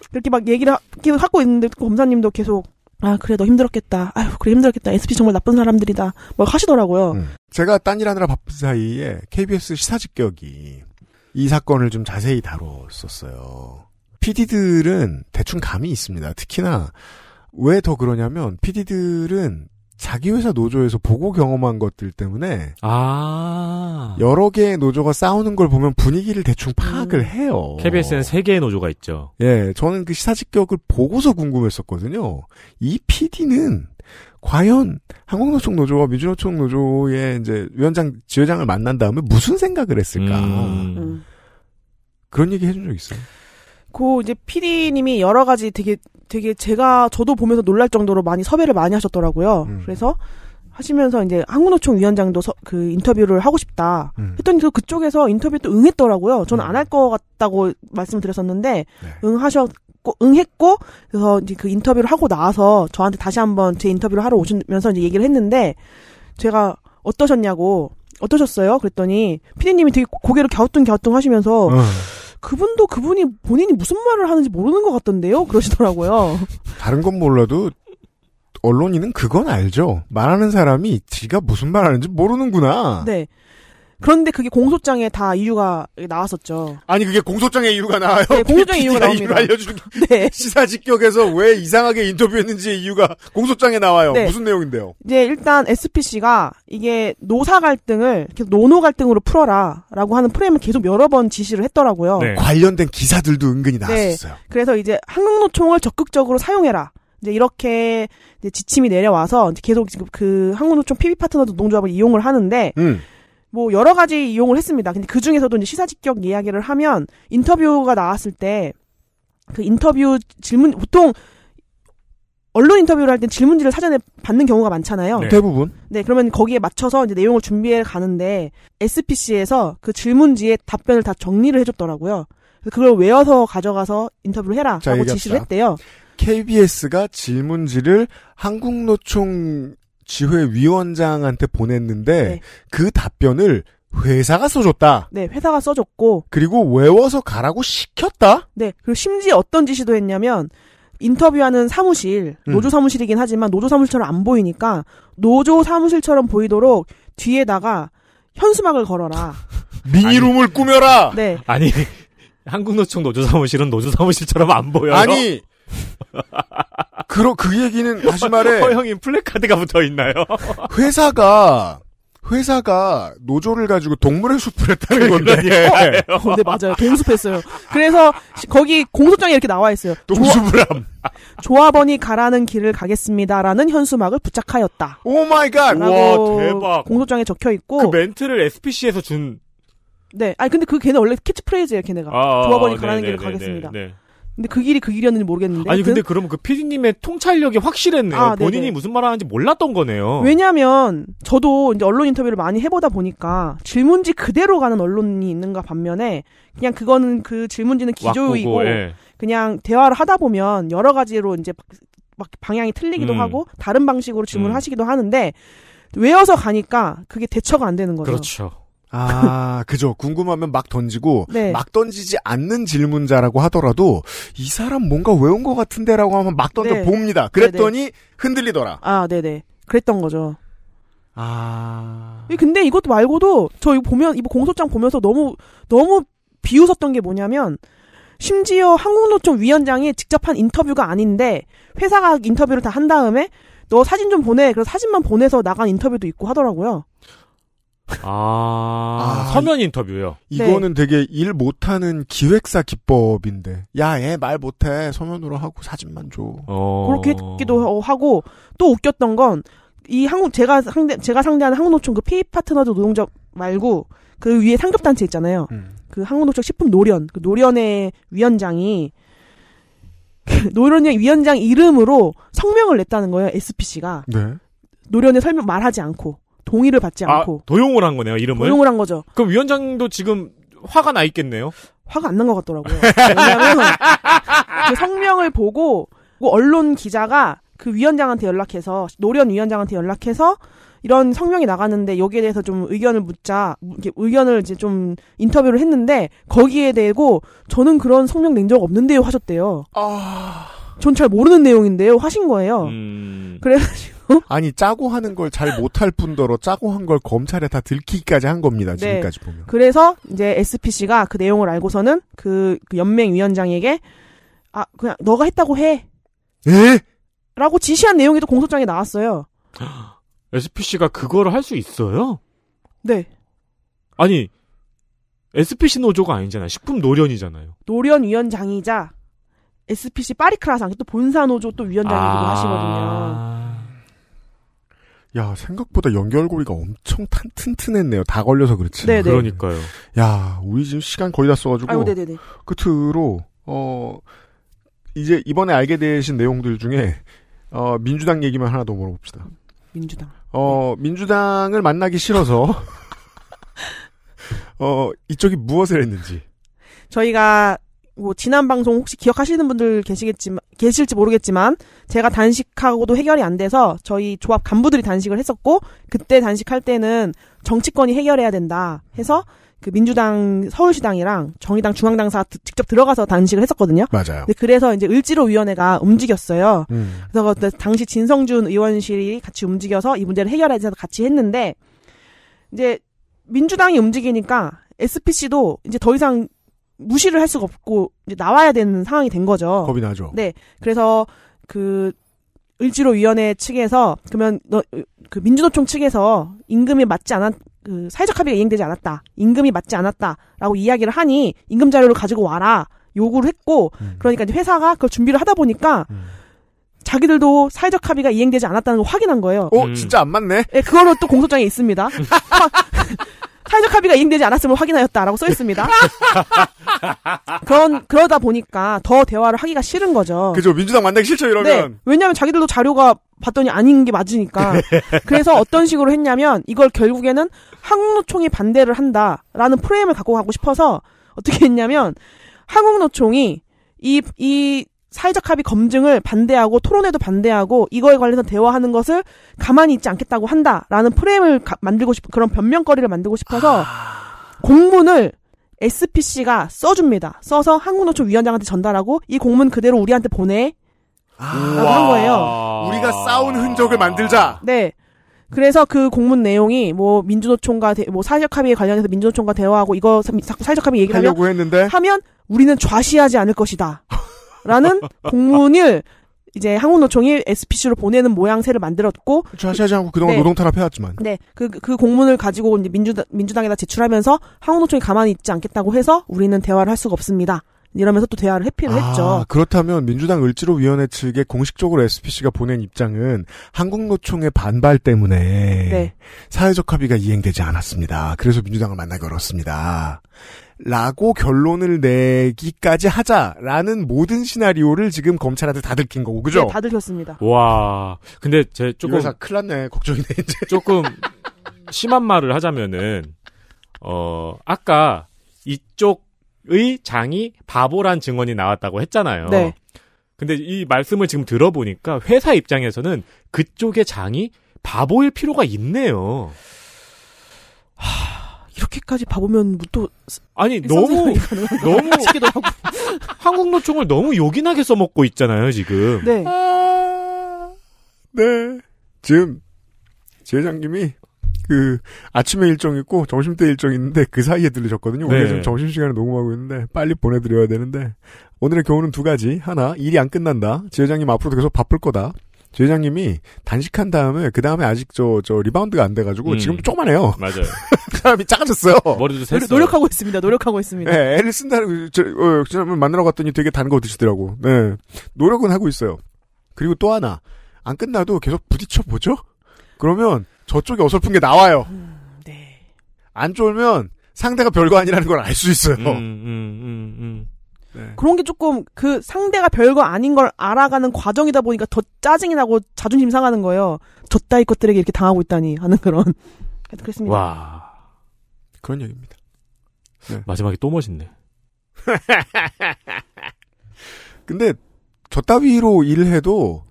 그렇게 막 얘기를 하, 고 있는데 검사님도 계속 아 그래 너 힘들었겠다. 아유 그래 힘들었겠다. SP 정말 나쁜 사람들이다. 막 뭐 하시더라고요. 음. 제가 딴일 하느라 바쁜 사이에 KBS 시사직격이 이 사건을 좀 자세히 다뤘었어요. PD들은 대충 감이 있습니다. 특히나 왜더 그러냐면 PD들은 자기 회사 노조에서 보고 경험한 것들 때문에 아 여러 개의 노조가 싸우는 걸 보면 분위기를 대충 파악을 음. 해요. KBS는 세 개의 노조가 있죠. 예, 저는 그 시사 직격을 보고서 궁금했었거든요. 이 PD는 과연 한국노총 노조와 민주노총 노조의 이제 위원장 지회장을 만난 다음에 무슨 생각을 했을까? 음. 음. 그런 얘기 해준 적 있어요? 고 그 이제 PD님이 여러 가지 되게 되게 제가 저도 보면서 놀랄 정도로 많이 섭외를 많이 하셨더라고요. 음. 그래서 하시면서 이제 한국노총 위원장도 서, 그 인터뷰를 하고 싶다 음. 했더니 그 그쪽에서 인터뷰 또 응했더라고요. 저는 음. 안할 것 같다고 말씀드렸었는데 네. 응하셨고 응했고 그래서 이제 그 인터뷰를 하고 나서 와 저한테 다시 한번 제 인터뷰를 하러 오시면서 이제 얘기를 했는데 제가 어떠셨냐고 어떠셨어요? 그랬더니 피디님이 되게 고개를 갸우뚱갸우뚱 하시면서 음. 그분도 그분이 본인이 무슨 말을 하는지 모르는 것 같던데요. 그러시더라고요. 다른 건 몰라도 언론인은 그건 알죠. 말하는 사람이 지가 무슨 말하는지 모르는구나. 네. 그런데 그게 공소장에 다 이유가 나왔었죠. 아니 그게 공소장에 이유가 나와요. 네, 공소장에 이유가 나옵니다. 알려주는 네. 시사 직격에서 왜 이상하게 인터뷰했는지 이유가 공소장에 나와요. 네. 무슨 내용인데요? 이제 일단 SP 씨가 이게 노사 갈등을 계속 노노 갈등으로 풀어라라고 하는 프레임을 계속 여러 번 지시를 했더라고요. 네. 관련된 기사들도 은근히 네. 나왔었어요. 그래서 이제 한국노총을 적극적으로 사용해라. 이제 이렇게 이제 지침이 내려와서 계속 지금 그 한국노총 PB 파트너 도농조합을 이용을 하는데. 음. 뭐 여러 가지 이용을 했습니다. 근데 그 중에서도 이제 시사 직격 이야기를 하면 인터뷰가 나왔을 때 그 인터뷰 질문 보통 언론 인터뷰를 할 땐 질문지를 사전에 받는 경우가 많잖아요. 네. 대부분. 네, 그러면 거기에 맞춰서 이제 내용을 준비해 가는데 SPC에서 그 질문지에 답변을 다 정리를 해줬더라고요. 그걸 외워서 가져가서 인터뷰를 해라라고 지시를 했대요. KBS가 질문지를 한국노총 지회위원장한테 보냈는데 네. 그 답변을 회사가 써줬다. 네, 회사가 써줬고 그리고 외워서 가라고 시켰다. 네, 그리고 심지어 어떤 지시도 했냐면 인터뷰하는 사무실 음. 노조 사무실이긴 하지만 노조 사무실처럼 안 보이니까 노조 사무실처럼 보이도록 뒤에다가 현수막을 걸어라. 미니룸을 꾸며라. 네. 아니 한국노총 노조 사무실은 노조 사무실처럼 안 보여요. 아니 그러 그 얘기는 다시 말해. 허영인 플래카드가 붙어 있나요? 회사가 회사가 노조를 가지고 동물의 숲을 했다는 건데. 예. 어, 근데 맞아요. 동숲했어요. 그래서 거기 공소장에 이렇게 나와 있어요. 동숲을 함. 조합원이 가라는 길을 가겠습니다라는 현수막을 부착하였다. 오 마이 갓. 와, 대박. 공소장에 적혀 있고 그 멘트를 SPC에서 준 네. 아니 근데 그 걔네 원래 캐치프레이즈예요, 걔네가. 아, 조합원이 아, 가라는 네네네네. 길을 네, 네, 가겠습니다. 네네. 네. 근데 그 길이 그 길이었는지 모르겠는데. 아니 근데 그, 러면그 피디님의 통찰력이 확실했네요. 아, 본인이 네네. 무슨 말하는지 몰랐던 거네요. 왜냐하면 저도 이제 언론 인터뷰를 많이 해보다 보니까 질문지 그대로 가는 언론이 있는가 반면에 그냥 그거는 그 질문지는 기조이고 고 예. 그냥 대화를 하다 보면 여러 가지로 이제 막 방향이 틀리기도 음. 하고 다른 방식으로 질문을 음. 하시기도 하는데 외워서 가니까 그게 대처가 안 되는 거죠. 그렇죠. 아, 그죠. 궁금하면 막 던지고 네. 막 던지지 않는 질문자라고 하더라도 이 사람 뭔가 외운 것 같은데라고 하면 막 던져 네. 봅니다. 네, 그랬더니 네네. 흔들리더라. 아, 네네. 네. 그랬던 거죠. 아. 근데 이것도 말고도 저 이거 보면 이거 공소장 보면서 너무 너무 비웃었던 게 뭐냐면 심지어 한국노총 위원장이 직접 한 인터뷰가 아닌데 회사가 인터뷰를 다 한 다음에 너 사진 좀 보내. 그래서 사진만 보내서 나간 인터뷰도 있고 하더라고요. 아, 아 서면 인터뷰요. 이거는 네. 되게 일 못하는 기획사 기법인데. 야, 얘 말 못해. 서면으로 하고 사진만 줘. 어... 그렇게 했기도 하고 또 웃겼던 건 이 한국 제가 상대 제가 상대하는 한국노총 그 피입 파트너들 노동자 말고 그 위에 상급 단체 있잖아요. 음. 그 한국노총 식품 노련 그 노련의 위원장이 노련의 위원장 이름으로 성명을 냈다는 거예요. SPC가. 네. 노련의 설명 말하지 않고. 동의를 받지 아, 않고 아, 도용을 한 거네요 이름을 도용을 한 거죠. 그럼 위원장도 지금 화가 나 있겠네요. 화가 안 난 것 같더라고요. 왜냐하면 그 성명을 보고 뭐 언론 기자가 그 위원장한테 연락해서 노련 위원장한테 연락해서 이런 성명이 나갔는데 여기에 대해서 좀 의견을 묻자 의견을 이제 좀 인터뷰를 했는데 거기에 대고 저는 그런 성명 낸 적 없는데요 하셨대요. 아... 전 잘 모르는 내용인데요 하신 거예요. 음... 그래가지고 어? 아니 짜고 하는 걸 잘 못할 뿐더러 짜고 한 걸 검찰에 다 들키기까지 한 겁니다. 네. 지금까지 네. 보면. 그래서 이제 SP c 가그 내용을 알고서는 그, 그 연맹 위원장에게 아 그냥 너가 했다고 해. 예? 라고 지시한 내용이 또 공소장에 나왔어요. SP c 가그걸할 수 있어요? 네. 아니 SPC 노조가 아니잖아요. 식품 노련이잖아요. 노련 위원장이자 SPC 파리크라상 또 본사 노조 또 위원장이기도 아... 하시거든요. 야 생각보다 연결고리가 엄청 탄, 튼튼했네요. 다 걸려서 그렇지. 네네. 네. 그러니까요. 야 우리 지금 시간 거의 다 써가지고 아유, 네네네. 끝으로 네. 그 어 이제 이번에 알게 되신 내용들 중에 어 민주당 얘기만 하나 더 물어봅시다. 민주당. 어 민주당을 만나기 싫어서 어 이쪽이 무엇을 했는지. 저희가 뭐 지난 방송 혹시 기억하시는 분들 계시겠지만 계실지 모르겠지만 제가 단식하고도 해결이 안 돼서 저희 조합 간부들이 단식을 했었고 그때 단식할 때는 정치권이 해결해야 된다 해서 그 민주당 서울시당이랑 정의당 중앙당사 직접 들어가서 단식을 했었거든요. 맞아요. 그래서 이제 을지로 위원회가 움직였어요. 음. 그래서 당시 진성준 의원실이 같이 움직여서 이 문제를 해결해야 돼서 같이 했는데 이제 민주당이 움직이니까 SPC도 이제 더 이상 무시를 할 수가 없고 이제 나와야 되는 상황이 된 거죠. 겁이 나죠. 네. 그래서 그 을지로 위원회 측에서 그러면 너, 그 민주노총 측에서 임금이 맞지 않았 그 사회적 합의가 이행되지 않았다. 임금이 맞지 않았다라고 이야기를 하니 임금 자료를 가지고 와라 요구를 했고 음. 그러니까 이제 회사가 그걸 준비를 하다 보니까 음. 자기들도 사회적 합의가 이행되지 않았다는 걸 확인한 거예요. 어, 음. 진짜 안 맞네. 네, 그거는또 공소장에 있습니다. 사회적 합의가 이행되지 않았음을 확인하였다라고 써 있습니다. 그런 그러다 보니까 더 대화를 하기가 싫은 거죠. 그죠 민주당 만나기 싫죠 이러면. 네, 왜냐하면 자기들도 자료가 봤더니 아닌 게 맞으니까. 네. 그래서 어떤 식으로 했냐면 이걸 결국에는 한국노총이 반대를 한다라는 프레임을 갖고 가고 싶어서 어떻게 했냐면 한국노총이 이이 사회적 합의 검증을 반대하고 토론에도 반대하고 이거에 관련해서 대화하는 것을 가만히 있지 않겠다고 한다라는 프레임을 가, 만들고 싶은 그런 변명거리를 만들고 싶어서 아... 공문을 SPC가 써줍니다. 써서 한국노총 위원장한테 전달하고 이 공문 그대로 우리한테 보내. 아. 라고 한 거예요. 우리가 싸운 흔적을 만들자. 네. 그래서 그 공문 내용이 뭐 민주노총과 대, 뭐 사회적 합의에 관련해서 민주노총과 대화하고 이거 사회적 합의 얘기를 하려고 했는데 하면 우리는 좌시하지 않을 것이다. 라는 공문을 이제 항우노총이 SPC로 보내는 모양새를 만들었고 자세하지 않고 그동안 네. 노동 탄압해왔지만 네 그그 그 공문을 가지고 이제 민주당 민주당에다 제출하면서 항우노총이 가만히 있지 않겠다고 해서 우리는 대화를 할 수가 없습니다. 이러면서 또 대화를 회피를 아, 했죠. 그렇다면 민주당 을지로위원회 측에 공식적으로 SPC가 보낸 입장은 한국노총의 반발 때문에 네. 사회적 합의가 이행되지 않았습니다. 그래서 민주당을 만나기 어렵습니다. 라고 결론을 내기까지 하자라는 모든 시나리오를 지금 검찰한테 다 들킨 거고 그죠? 네, 다 들켰습니다. 와, 근데 제 조금 회사 큰일 났네 걱정이네 이제 조금 심한 말을 하자면은 어 아까 이쪽의 장이 바보란 증언이 나왔다고 했잖아요. 네. 근데 이 말씀을 지금 들어보니까 회사 입장에서는 그쪽의 장이 바보일 필요가 있네요. 하... 이렇게까지 봐보면 또 아니 너무 너무 한국노총을 너무 요긴하게 써먹고 있잖아요 지금. 네. 아... 네. 지금 재장님이 그 아침에 일정 있고 점심 때 일정 있는데 그 사이에 들리셨거든요 네. 오늘 지금 점심 시간에 녹음하고 있는데 빨리 보내드려야 되는데 오늘의 경우는 두 가지. 하나 일이 안 끝난다. 제회장님 앞으로도 계속 바쁠 거다. 제 회장님이 단식한 다음에 그 다음에 아직 저 저 리바운드가 안 돼가지고 음. 지금 조그만해요. 맞아요. 그 사람이 작아졌어요. 머리도 샜 노력하고 있습니다. 노력하고 있습니다. 네, 애를 쓴다는 그, 저 어, 지난번 만나러 갔더니 되게 단거 드시더라고. 네, 노력은 하고 있어요. 그리고 또 하나 안 끝나도 계속 부딪혀 보죠. 그러면 저쪽에 어설픈 게 나와요. 음, 네. 안 쫄면 상대가 별거 아니라는 걸 알 수 있어요. 음, 음, 음, 음, 네. 그런 게 조금 그 상대가 별거 아닌 걸 알아가는 과정이다 보니까 더 짜증이 나고 자존심 상하는 거예요. 저 따위 것들에게 이렇게 당하고 있다니 하는 그런. 그렇습니다. 와. 그런 얘기입니다. 네. 마지막에 또 멋있네. 근데 저 따위로 일해도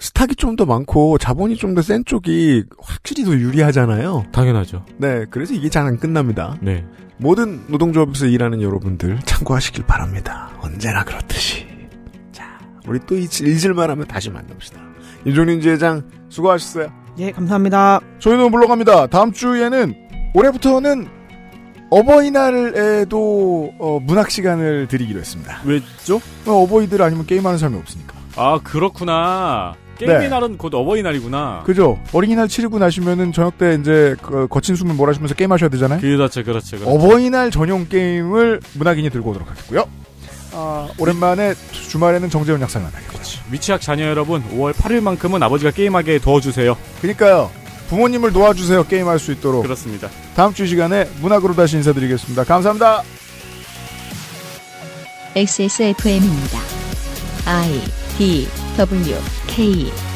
스탁이 좀 더 많고 자본이 좀 더 센 쪽이 확실히 더 유리하잖아요. 당연하죠. 네, 그래서 이게 잘 안 끝납니다. 네. 모든 노동조합에서 일하는 여러분들 참고하시길 바랍니다. 언제나 그렇듯이. 자, 우리 또 잊을만 하면 다시 만납시다. 이종민 지회장 수고하셨어요. 예, 감사합니다. 저희는 물러갑니다. 다음 주에는 올해부터는 어버이날에도 어, 문학 시간을 드리기로 했습니다. 왜죠? 어, 어버이들 아니면 게임하는 사람이 없으니까. 아 그렇구나. 게임의 네. 날은 곧 어버이날이구나. 그죠. 어린이날 치르고 나시면은 저녁 때 이제 그 거친 숨을 몰아쉬면서 게임하셔야 되잖아요. 그, 그렇죠, 그렇죠, 그렇죠. 어버이날 전용 게임을 문학인이 들고 오도록 하겠고요. 아, 오랜만에 주말에는 정재훈 약사가 만나겠고요. 그렇죠. 위치학 자녀 여러분, 5월 8일만큼은 아버지가 게임하게 도와주세요. 그니까요. 부모님을 도와주세요. 게임할 수 있도록. 그렇습니다. 다음 주 시간에 문학으로 다시 인사드리겠습니다. 감사합니다. XSFM입니다. I D W 嘿。